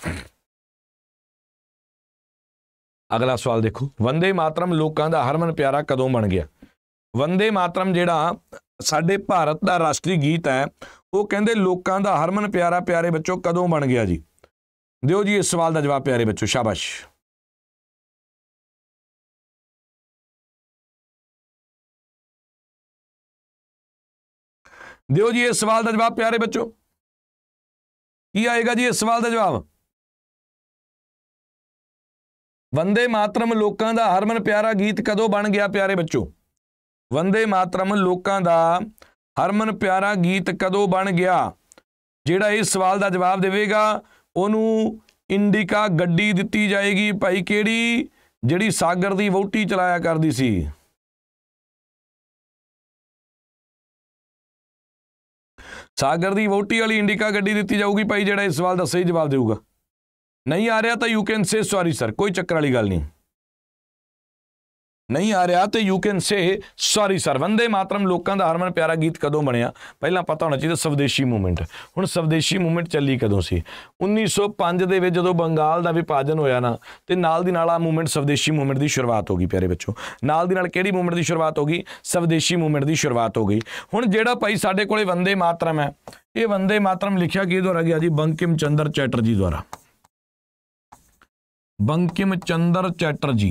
ਅਗਲਾ ਸਵਾਲ ਦੇਖੋ ਵੰਦੇ ਮਾਤਰਮ ਲੋਕਾਂ ਦਾ ਹਰਮਨ ਪਿਆਰਾ ਕਦੋਂ ਬਣ ਗਿਆ ਵੰਦੇ ਮਾਤਰਮ ਜਿਹੜਾ ਸਾਡੇ ਭਾਰਤ ਦਾ ਰਾਸ਼ਟਰੀ ਗੀਤ ਹੈ ਉਹ ਕਹਿੰਦੇ ਲੋਕਾਂ ਦਾ ਹਰਮਨ ਪਿਆਰਾ ਪਿਆਰੇ ਬੱਚੋ ਕਦੋਂ ਬਣ ਗਿਆ ਜੀ ਦਿਓ ਜੀ ਇਸ ਸਵਾਲ ਦਾ ਜਵਾਬ ਪਿਆਰੇ ਬੱਚੋ ਸ਼ਾਬਾਸ਼ ਦਿਓ ਜੀ ਇਸ ਸਵਾਲ ਦਾ ਜਵਾਬ ਪਿਆਰੇ ਬੱਚੋ ਕੀ ਆਏਗਾ ਜੀ ਇਸ ਸਵਾਲ ਦਾ ਜਵਾਬ ਵੰਦੇ ਮਾਤਰਮ ਲੋਕਾਂ ਦਾ ਹਰਮਨ ਪਿਆਰਾ ਗੀਤ ਕਦੋਂ ਬਣ ਗਿਆ ਪਿਆਰੇ ਬੱਚੋ ਵੰਦੇ ਮਾਤਰਮ ਲੋਕਾਂ ਦਾ ਹਰਮਨ ਪਿਆਰਾ ਗੀਤ ਕਦੋਂ ਬਣ ਗਿਆ ਜਿਹੜਾ ਇਸ ਸਵਾਲ ਦਾ ਜਵਾਬ ਦੇਵੇਗਾ ਉਹਨੂੰ ਇੰਡੀਕਾ ਗੱਡੀ ਦਿੱਤੀ ਜਾਏਗੀ ਭਾਈ ਕਿਹੜੀ ਜਿਹੜੀ ਸਾਗਰ ਦੀ ਵੋਟੀ ਚਲਾਇਆ ਕਰਦੀ ਸੀ ਸਾਗਰ ਦੀ ਵੋਟੀ ਵਾਲੀ ਇੰਡੀਕਾ ਗੱਡੀ ਦਿੱਤੀ ਜਾਊਗੀ ਭਾਈ ਜਿਹੜਾ ਇਸ ਸਵਾਲ ਦਾ ਸਹੀ ਜਵਾਬ ਦੇਊਗਾ ਨਹੀਂ ਆ ਰਿਹਾ ਤਾਂ you can say sorry sir ਕੋਈ ਚੱਕਰ ਵਾਲੀ ਗੱਲ ਨਹੀਂ ਨਹੀਂ ਆ ਰਿਹਾ ਤੇ you can say sorry sir Vande Mataram ਲੋਕਾਂ ਦਾ ਹਰਮਨ ਪਿਆਰਾ ਗੀਤ ਕਦੋਂ ਬਣਿਆ ਪਹਿਲਾਂ ਪਤਾ ਹੋਣਾ ਚਾਹੀਦਾ ਸਵਦੇਸ਼ੀ ਮੂਵਮੈਂਟ ਹੁਣ ਸਵਦੇਸ਼ੀ ਮੂਵਮੈਂਟ ਚੱਲੀ ਕਦੋਂ ਸੀ 1905 ਦੇ ਵਿੱਚ ਜਦੋਂ ਬੰਗਾਲ ਦਾ ਵਿਭਾਜਨ ਹੋਇਆ ਨਾ ਤੇ ਨਾਲ ਦੀ ਨਾਲ ਆ ਮੂਵਮੈਂਟ ਸਵਦੇਸ਼ੀ ਮੂਵਮੈਂਟ ਦੀ ਸ਼ੁਰੂਆਤ ਹੋ ਗਈ ਪਿਆਰੇ ਬੱਚੋ ਨਾਲ ਦੀ ਨਾਲ ਕਿਹੜੀ ਮੂਵਮੈਂਟ ਦੀ ਸ਼ੁਰੂਆਤ ਹੋ ਗਈ ਸਵਦੇਸ਼ੀ ਮੂਵਮੈਂਟ ਦੀ ਸ਼ੁਰੂਆਤ ਹੋ ਗਈ ਹੁਣ ਜਿਹੜਾ ਭਾਈ ਸਾਡੇ ਕੋਲੇ ਵੰਦੇ ਮਾਤਰਮ ਹੈ ਇਹ ਵੰਦੇ ਮਾਤਰਮ ਲਿਖਿਆ ਕਿਹਦੇ ਦੁਆਰਾ ਗਿਆ ਜੀ ਬੰਕਿਮ ਚੰਦਰ ਚੈਟਰਜੀ ਦੁਆਰਾ ਬੰਕਿਮ ਚੰਦਰ ਚੈਟਰਜੀ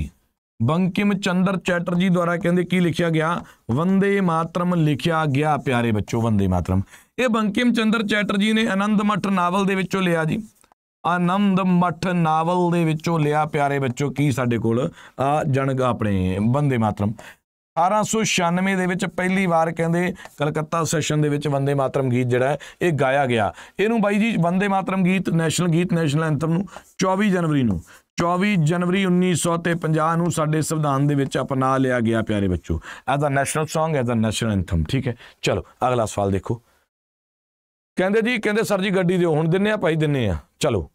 ਬੰਕਿਮ ਚੰਦਰ ਚੈਟਰਜੀ ਦੁਆਰਾ ਕਹਿੰਦੇ ਕੀ ਲਿਖਿਆ ਗਿਆ ਵੰਦੇ ਮਾਤਰਮ ਲਿਖਿਆ ਗਿਆ ਪਿਆਰੇ ਬੱਚੋ ਵੰਦੇ ਮਾਤਰਮ ਇਹ ਬੰਕਿਮ ਚੰਦਰ ਚੈਟਰਜੀ ਨੇ ਆਨੰਦ ਮਠ ਨਾਵਲ ਦੇ ਵਿੱਚੋਂ ਲਿਆ ਜੀ ਆਨੰਦ ਮਠ ਨਾਵਲ ਦੇ ਵਿੱਚੋਂ ਲਿਆ ਪਿਆਰੇ ਬੱਚੋ ਕੀ ਸਾਡੇ ਕੋਲ ਆ ਜਣਗਾ ਆਪਣੇ ਬੰਦੇ ਮਾਤਰਮ 1896 ਦੇ ਵਿੱਚ ਪਹਿਲੀ ਵਾਰ ਕਹਿੰਦੇ ਕਲਕੱਤਾ ਸੈਸ਼ਨ ਦੇ ਵਿੱਚ ਵੰਦੇ ਮਾਤਰਮ ਗੀਤ ਜਿਹੜਾ ਇਹ ਗਾਇਆ ਗਿਆ ਇਹਨੂੰ ਬਾਈ ਜੀ ਵੰਦੇ ਮਾਤਰਮ ਗੀਤ ਨੈਸ਼ਨਲ ਗੀਤ ਨੈਸ਼ਨਲ ਐਂਥਮ ਨੂੰ 24 ਜਨਵਰੀ ਨੂੰ 24 ਜਨਵਰੀ 1950 ਨੂੰ ਸਾਡੇ ਸੰਵਿਧਾਨ ਦੇ ਵਿੱਚ ਅਪਣਾ ਲਿਆ ਗਿਆ ਪਿਆਰੇ ਬੱਚੋ as a national Song as a national anthem ਠੀਕ ਹੈ ਚਲੋ ਅਗਲਾ ਸਵਾਲ ਦੇਖੋ ਕਹਿੰਦੇ ਜੀ ਕਹਿੰਦੇ ਸਰ ਜੀ ਗੱਡੀ ਦਿਓ ਹੁਣ ਦਿੰਨੇ ਆ ਭਾਈ ਦਿੰਨੇ ਆ ਚਲੋ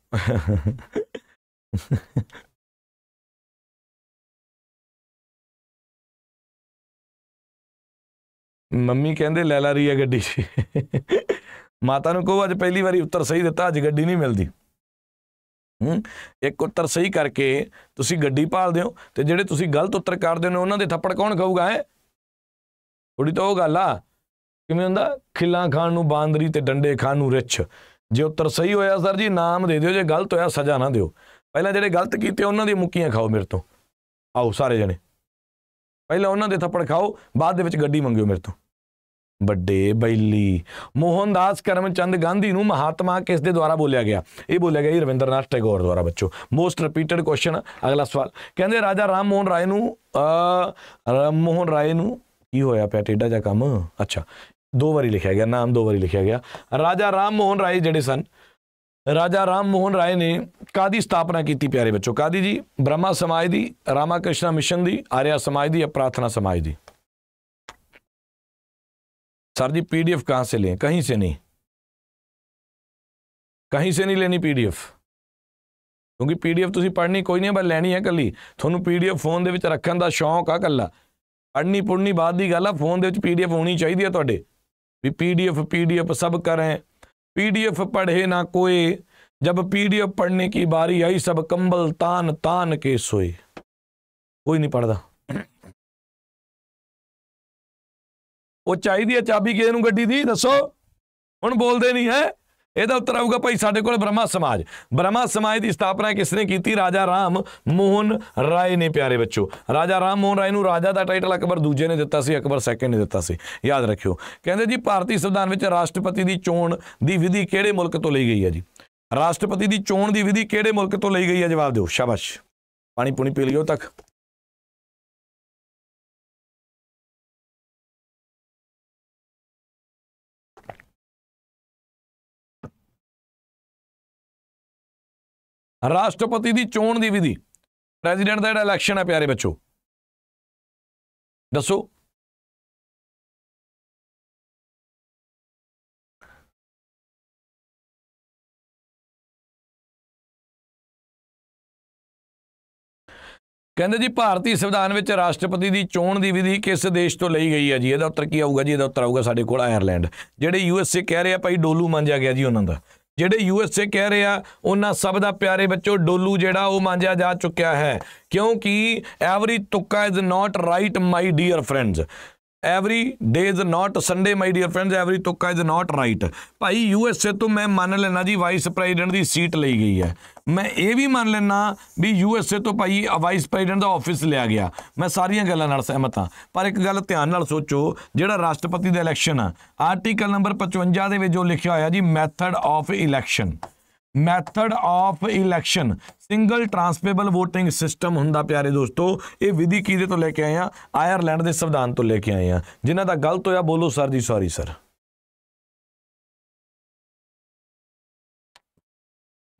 ਮੰਮੀ ਕਹਿੰਦੇ ਲੈ ਲਾ ਰਹੀ ਹੈ ਗੱਡੀ ਮਾਤਾ ਨੂੰ ਕਹੋ ਅੱਜ ਪਹਿਲੀ ਵਾਰੀ ਉੱਤਰ ਸਹੀ ਦਿੱਤਾ ਅੱਜ ਗੱਡੀ ਨਹੀਂ ਮਿਲਦੀ ਹੂੰ ਇੱਕ ਉੱਤਰ ਸਹੀ ਕਰਕੇ ਤੁਸੀਂ ਗੱਡੀ ਭਾਲਦੇ ਹੋ ਤੇ ਜਿਹੜੇ ਤੁਸੀਂ ਗਲਤ ਉੱਤਰ ਕਰਦੇ ਹੋ ਉਹਨਾਂ ਦੇ ਥੱਪੜ ਕੌਣ ਖਾਊਗਾ ਹੈ ਥੋੜੀ ਤਾਂ ਉਹ ਗੱਲ ਆ ਕਿਵੇਂ ਹੁੰਦਾ ਖਿੱਲਾਂ ਖਾਣ ਨੂੰ ਬਾਂਦਰੀ ਤੇ ਡੰਡੇ ਖਾਣ ਨੂੰ ਰਿਛ ਜੇ ਉੱਤਰ ਸਹੀ ਹੋਇਆ ਸਰ ਜੀ ਨਾਮ ਦੇ ਦਿਓ ਜੇ ਗਲਤ ਹੋਇਆ ਸਜ਼ਾ ਨਾ ਦਿਓ ਪਹਿਲਾਂ ਜਿਹੜੇ ਗਲਤ ਕੀਤੇ ਉਹਨਾਂ ਦੀ ਮੁੱਕੀਆਂ ਖਾਓ ਮੇਰੇ ਤੋਂ ਆਓ ਸਾਰੇ ਜਣੇ ਪਹਿਲਾਂ ਉਹਨਾਂ ਦੇ ਥੱਪੜ ਖਾਓ ਬਾਅਦ ਦੇ ਵਿੱਚ ਗੱਡੀ ਮੰਗਿਓ ਮੇਰੇ ਤੋਂ ਵੱਡੇ ਬੈਲੀ ਮੋਹਨਦਾਸ ਕਰਮਚੰਦ ਗਾਂਧੀ ਨੂੰ ਮਹਾਤਮਾ ਕਿਸ ਦੇ ਦੁਆਰਾ ਬੋਲਿਆ ਗਿਆ ਇਹ ਬੋਲਿਆ ਗਿਆ ਜੀ ਰਵਿੰਦਰਨਾਥ ਟੈਗੋਰ ਦੁਆਰਾ ਬੱਚੋ ਮੋਸਟ ਰਿਪੀਟਡ ਕੁਐਸਚਨ ਅਗਲਾ ਸਵਾਲ ਕਹਿੰਦੇ ਰਾਜਾ ਰਾਮ ਮੋਹਨ ਰਾਏ ਨੂੰ ਰਾਮ ਮੋਹਨ ਰਾਏ ਨੂੰ ਕੀ ਹੋਇਆ ਪਿਆ ਟੇਡਾ ਜਿਹਾ ਕੰਮ ਅੱਛਾ ਦੋ ਵਾਰੀ ਲਿਖਿਆ ਗਿਆ ਨਾਮ ਦੋ ਵਾਰੀ ਲਿਖਿਆ ਗਿਆ ਰਾਜਾ ਰਾਮ ਮੋਹਨ ਰਾਏ ਜਿਹੜੇ ਸਨ ਰਾਜਾ ਰਾਮ ਮੋਹਨ ਰਾਏ ਨੇ ਕਾਦੀ ਸਥਾਪਨਾ ਕੀਤੀ ਪਿਆਰੇ ਬੱਚੋ ਕਾਦੀ ਜੀ ਬ੍ਰਹਮਾ ਸਮਾਜ ਦੀ ਕ੍ਰਿਸ਼ਨਾ ਮਿਸ਼ਨ ਦੀ ਆਰਿਆ ਸਮਾਜ ਦੀ ਪ੍ਰਾਰਥਨਾ ਸਮਾਜ ਦੀ ਸਰ ਜੀ ਪੀਡੀਐਫ ਕਹਾਂ से लें ਕਹੀਂ से ਨਹੀਂ ਕਹੀਂ से ਨਹੀਂ ਲੈਣੀ ਪੀਡੀਐਫ ਕਿਉਂਕਿ ਪੀਡੀਐਫ ਤੁਸੀਂ ਪੜ੍ਹਨੀ ਕੋਈ ਨਹੀਂ ਬਸ ਲੈਣੀ ਹੈ ਕੱਲੀ ਤੁਹਾਨੂੰ ਪੀਡੀਐਫ ਫੋਨ ਦੇ ਵਿੱਚ ਰੱਖਣ ਦਾ ਸ਼ੌਂਕ ਆ ਕੱਲਾ ਪੜ੍ਹਨੀ ਪੁੜਨੀ ਬਾਅਦ ਦੀ ਗੱਲ ਆ ਫੋਨ ਦੇ ਵਿੱਚ ਪੀਡੀਐਫ ਹੋਣੀ ਚਾਹੀਦੀ ਆ ਤੁਹਾਡੇ ਵੀ ਪੀਡੀਐਫ ਪੀਡੀਐਫ ਸਭ ਕਰੇ پی ڈی ایف پڑھے نہ کوئی جب پی ڈی ایف پڑھنے کی باری آئی سب کمبل تان تان کے سوئے کوئی نہیں پڑھتا وہ چاہیے چابی کسی گی دسو ہوں بولتے نہیں ہے ਇਹਦਾ ਉੱਤਰ ਆਊਗਾ ਭਾਈ ਸਾਡੇ ਕੋਲ ਬ੍ਰਹਮਾ ਸਮਾਜ ਬ੍ਰਹਮਾ ਸਮਾਜ ਦੀ ਸਥਾਪਨਾ ਕਿਸ ਨੇ ਕੀਤੀ ਰਾਜਾ ਰਾਮ ਮੋਹਨ ਰਾਏ ਨੇ ਪਿਆਰੇ ਬੱਚੋ ਰਾਜਾ ਰਾਮ ਮੋਹਨ ਰਾਏ ਨੂੰ ਰਾਜਾ ਦਾ ਟਾਈਟਲ ਅਕਬਰ ਦੂਜੇ ਨੇ ਦਿੱਤਾ ਸੀ ਅਕਬਰ ਸੈਕੰਡ ਨੇ ਦਿੱਤਾ ਸੀ ਯਾਦ ਰੱਖਿਓ ਕਹਿੰਦੇ ਜੀ ਭਾਰਤੀ ਸੰਵਿਧਾਨ ਵਿੱਚ ਰਾਸ਼ਟਰਪਤੀ ਦੀ ਚੋਣ ਦੀ ਵਿਧੀ ਕਿਹੜੇ ਮੁਲਕ ਤੋਂ ਲਈ ਗਈ ਹੈ ਜੀ ਰਾਸ਼ਟਰਪਤੀ ਦੀ ਚੋਣ ਦੀ ਵਿਧੀ ਕਿਹੜੇ ਮੁਲਕ ਤੋਂ ਲਈ ਗਈ ਹੈ ਜਵਾਬ ਦਿਓ ਸ਼ਾਬਾਸ਼ ਪਾਣੀ ਪੁਣੀ ਪੀ ਲਿਓ ਤੱਕ ਰਾਸ਼ਟਰਪਤੀ ਦੀ ਚੋਣ ਦੀ ਵਿਧੀ ਪ੍ਰੈਜ਼ੀਡੈਂਟ ਦਾ ਜਿਹੜਾ ਇਲੈਕਸ਼ਨ ਹੈ ਪਿਆਰੇ ਬੱਚੋ ਦੱਸੋ ਕਹਿੰਦੇ ਜੀ ਭਾਰਤੀ ਸੰਵਿਧਾਨ ਵਿੱਚ ਰਾਸ਼ਟਰਪਤੀ ਦੀ ਚੋਣ ਦੀ ਵਿਧੀ ਕਿਸ ਦੇਸ਼ ਤੋਂ ਲਈ ਗਈ ਹੈ ਜੀ ਇਹਦਾ ਉੱਤਰ ਕੀ ਆਊਗਾ ਜੀ ਇਹਦਾ ਉੱਤਰ ਆਊਗਾ ਸਾਡੇ ਕੋਲ ਆਇਰਲੈਂਡ ਜਿਹੜੇ ਯੂਐਸਏ ਕਹਿ ਰਹੇ ਆ ਭਾਈ ਡੋਲੂ ਮੰਨ ਗਿਆ ਜੀ ਉਹਨਾਂ ਦਾ ਜਿਹੜੇ ਯੂਐਸਏ ਕਹਿ ਰਹੇ ਆ ਉਹਨਾਂ ਸਭ ਦਾ ਪਿਆਰੇ ਬੱਚੋ ਡੋਲੂ ਜਿਹੜਾ ਉਹ ਮਾਂਜਿਆ ਜਾ ਚੁੱਕਿਆ ਹੈ ਕਿਉਂਕਿ ਐਵਰੀ ਤੁੱਕਾ is not right my dear friends every day is not Sunday my dear friends every ਤੁੱਕਾ ਇਜ਼ ਨਾਟ ਰਾਈਟ ਭਾਈ ਯੂ ਐਸ ਏ ਤੋਂ ਮੈਂ ਮੰਨ ਲੈਣਾ ਜੀ ਵਾਈਸ ਪ੍ਰੈਜ਼ੀਡੈਂਟ ਦੀ ਸੀਟ ਲਈ ਗਈ ਹੈ ਮੈਂ ਇਹ ਵੀ ਮੰਨ ਲੈਣਾ ਵੀ ਯੂ ਐਸ ਏ ਤੋਂ ਭਾਈ ਵਾਈਸ ਪ੍ਰੈਜ਼ੀਡੈਂਟ ਦਾ ਆਫਿਸ ਲਿਆ ਗਿਆ ਮੈਂ ਸਾਰੀਆਂ ਗੱਲਾਂ ਨਾਲ ਸਹਿਮਤ ਹਾਂ ਪਰ ਇੱਕ ਗੱਲ ਧਿਆਨ ਨਾਲ ਸੋਚੋ ਜਿਹੜਾ ਰਾਸ਼ਟਰਪਤੀ ਦਾ ਇਲੈਕਸ਼ਨ ਆ ਆਰਟੀਕਲ ਨੰਬਰ 55 ਦੇ ਵਿੱਚ ਜੋ ਲਿਖਿਆ ਹੋਇਆ ਜੀ method of election method of election single transferable voting system ہوں پیارے دوستوں یہ وی کتوں لے کے آئے ہاں آئرلینڈ کے سویدھان تو لے کے آئے ہاں جنہیں گلت ہوا بولو سر جی سواری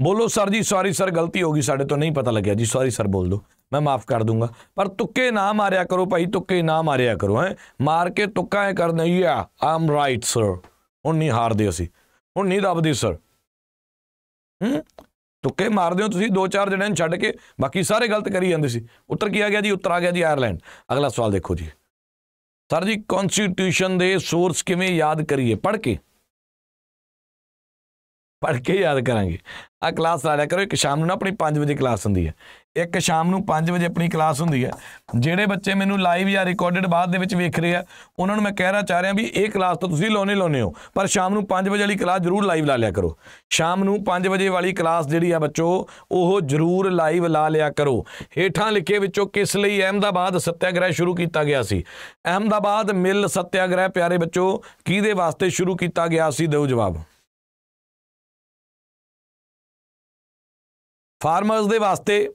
بولو سر جی سواری سر گلتی ہو گئی سارے تو نہیں پتا لگیا جی سواری بول دو میں معاف کر دوں گا پر تکے نہ ماریا کرو پی تکے نہ ماریا کرو مار کے تکا یہ کرنے نہیں ہار دے اُسی ہوں نہیں دب دے سر ਤੁੱਕੇ ਮਾਰਦੇ ਹੋ ਤੁਸੀਂ ਦੋ ਚਾਰ ਜਣਿਆਂ ਨੂੰ ਛੱਡ ਕੇ ਬਾਕੀ ਸਾਰੇ ਗਲਤ ਕਰੀ ਜਾਂਦੇ ਸੀ ਉੱਤਰ ਕੀ ਆ ਗਿਆ ਜੀ ਉੱਤਰ ਆ ਗਿਆ ਜੀ ਆਇਰਲੈਂਡ ਅਗਲਾ ਸਵਾਲ ਦੇਖੋ ਜੀ ਸਰ ਜੀ ਕਨਸਟੀਟਿਊਸ਼ਨ ਦੇ ਸੋਰਸ ਕਿਵੇਂ ਯਾਦ ਕਰੀਏ ਪੜ੍ਹ ਕੇ ਪੜ੍ਹ ਕੇ ਯਾਦ ਕਰਾਂਗੇ ਆ ਕਲਾਸ ਲਾ ਲਿਆ ਕਰੋ ਇੱਕ ਸ਼ਾਮ ਨੂੰ ਨਾ ਆਪਣੀ 5 ਵਜੇ ਕਲਾਸ ਹੁੰਦੀ ਹੈ ਇੱਕ ਸ਼ਾਮ ਨੂੰ 5 ਵਜੇ ਆਪਣੀ ਕਲਾਸ ਹੁੰਦੀ ਹੈ ਜਿਹੜੇ ਬੱਚੇ ਮੈਨੂੰ ਲਾਈਵ ਜਾਂ ਰਿਕਾਰਡਡ ਬਾਅਦ ਦੇ ਵਿੱਚ ਵੇਖ ਰਹੇ ਆ ਉਹਨਾਂ ਨੂੰ ਮੈਂ ਕਹਿਣਾ ਚਾਹ ਰਿਹਾ ਵੀ ਇਹ ਕਲਾਸ ਤਾਂ ਤੁਸੀਂ ਲਾਉਣੇ ਲਾਉਣੇ ਹੋ ਪਰ ਸ਼ਾਮ ਨੂੰ 5 ਵਜੇ ਵਾਲੀ ਕਲਾਸ ਜ਼ਰੂਰ ਲਾਈਵ ਲਾ ਲਿਆ ਕਰੋ ਸ਼ਾਮ ਨੂੰ 5 ਵਜੇ ਵਾਲੀ ਕਲਾਸ ਜਿਹੜੀ ਆ ਬੱਚੋ ਉਹ ਜ਼ਰੂਰ ਲਾਈਵ ਲਾ ਲਿਆ ਕਰੋ ਹੇਠਾਂ ਲਿਖੇ ਵਿੱਚੋਂ ਕਿਸ ਲਈ ਅਹਮਦਾਬਾਦ ਸੱਤਿਆਗ੍ਰਹਿ ਸ਼ੁਰੂ ਕੀਤਾ ਗਿਆ ਸੀ ਅਹਮਦਾਬਾਦ ਮਿਲ ਸੱਤਿਆਗ੍ਰਹਿ ਪਿਆਰੇ ਬੱਚੋ ਕਿਹਦੇ ਵਾਸਤੇ ਸ਼ੁਰੂ ਕੀਤਾ ਗਿਆ ਸੀ ਦਿਓ ਜਵਾਬ ਫਾਰਮਰਸ ਦੇ ਵਾਸਤੇ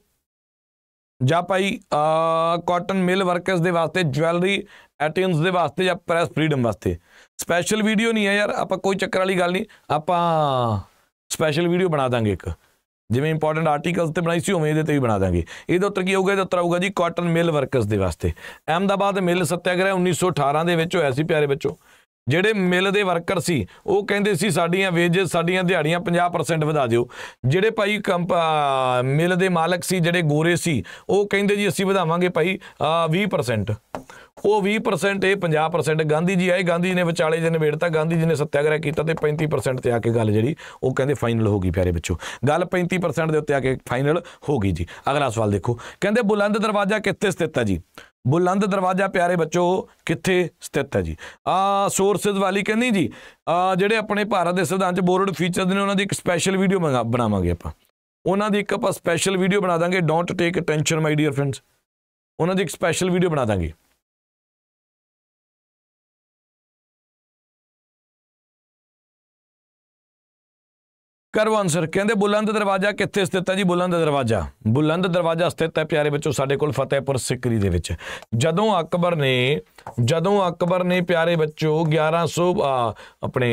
ਜਾਂ ਭਾਈ ਕਾਟਨ ਮਿਲ ਵਰਕਰਸ ਦੇ ਵਾਸਤੇ ਜਵੈਲਰੀ ਐਟੀਨਸ ਦੇ ਵਾਸਤੇ ਜਾਂ ਪ੍ਰੈਸ ਫਰੀडम ਵਾਸਤੇ ਸਪੈਸ਼ਲ ਵੀਡੀਓ ਨਹੀਂ ਹੈ ਯਾਰ ਆਪਾਂ ਕੋਈ ਚੱਕਰ ਵਾਲੀ ਗੱਲ ਨਹੀਂ ਆਪਾਂ ਸਪੈਸ਼ਲ ਵੀਡੀਓ ਬਣਾ ਦਾਂਗੇ ਇੱਕ ਜਿਵੇਂ ਇੰਪੋਰਟੈਂਟ ਆਰਟੀਕਲਸ ਤੇ ਬਣਾਈ ਸੀ ਉਵੇਂ ਇਹਦੇ ਤੇ ਵੀ ਬਣਾ ਦਾਂਗੇ ਇਹਦੇ ਉੱਤਰ ਕੀ ਹੋਊਗਾ ਇਹਦਾ ਉੱਤਰ ਆਊਗਾ ਜੀ ਕਾਟਨ ਮਿਲ ਵਰਕਰਸ ਦੇ ਵਾਸਤੇ ਅਹਿਮਦਾਬਾਦ ਮਿਲ ਸਤਿਆਗ੍ਰਹਿ 1918 ਦੇ ਵਿੱਚ ਹੋਇਆ ਸੀ ਪਿਆਰੇ ਬੱਚੋ ਜਿਹੜੇ ਮਿਲ ਦੇ ਵਰਕਰ ਸੀ ਉਹ ਕਹਿੰਦੇ ਸੀ ਸਾਡੀਆਂ ਵੇਜਸ ਸਾਡੀਆਂ ਦਿਹਾੜੀਆਂ 50% ਵਧਾ ਦਿਓ ਜਿਹੜੇ ਭਾਈ ਮਿਲ ਦੇ ਮਾਲਕ ਸੀ ਜਿਹੜੇ ਗੋਰੇ ਸੀ ਉਹ ਕਹਿੰਦੇ ਜੀ ਅਸੀਂ ਵਧਾਵਾਂਗੇ ਭਾਈ 20% ਉਹ 20% ਇਹ 50% ਗਾਂਧੀ ਜੀ ਆਏ ਗਾਂਧੀ ਜੀ ਨੇ ਵਿਚਾਲੇ ਜੇ ਤਾਂ ਗਾਂਧੀ ਜੀ ਨੇ ਸੱਤਿਆਗ੍ਰਹਿ ਕੀਤਾ ਤੇ 35% ਤੇ ਆ ਕੇ ਗੱਲ ਜਿਹੜੀ ਉਹ ਕਹਿੰਦੇ ਫਾਈਨਲ ਹੋ ਗਈ ਪਿਆਰੇ ਬੱਚੋ ਗੱਲ 35% ਦੇ ਉੱਤੇ ਆ ਕੇ ਫਾਈਨਲ ਹੋ ਗਈ ਜੀ ਅਗਲਾ ਸਵਾਲ ਦੇਖੋ ਕਹਿੰਦੇ ਬੁਲੰਦ ਦਰਵਾਜ਼ਾ ਕਿੱਥੇ ਸਥਿਤ ਹੈ ਜੀ ਬੁਲੰਦ ਦਰਵਾਜ਼ਾ ਪਿਆਰੇ ਬੱਚੋ ਕਿੱਥੇ ਸਥਿਤ ਹੈ ਜੀ ਆ ਸੋਰਸਸ ਵਾਲੀ ਕਹਿੰਦੀ ਜੀ ਆ ਜਿਹੜੇ ਆਪਣੇ ਭਾਰਤ ਦੇ ਸੰਵਿਧਾਨ 'ਚ ਬੋਰਡ ਫੀਚਰਸ ਨੇ ਉਹਨਾਂ ਦੀ ਇੱਕ ਸਪੈਸ਼ਲ ਵੀਡੀਓ ਬਣਾਵਾਂਗੇ ਆਪਾਂ ਉਹਨਾਂ ਦੀ ਇੱਕ ਆਪਾਂ ਸਪੈਸ਼ਲ ਵੀਡੀਓ ਬਣਾ ਦਾਂਗੇ don't take tension my dear friends ਉਹਨਾਂ ਦੀ ਇੱਕ ਸਪੈਸ਼ਲ ਵੀਡੀਓ ਬਣਾ ਦਾਂਗੇ کرو انسر کہ بلند درواجہ کتنے ستھت ہے جی بلند دروازہ بلند دروازہ ستھت ہے پیارے بچوں سا فتح پور سکری دیں جدو اکبر نے جدو اکبر نے پیارے بچوں گیارہ سو اپنے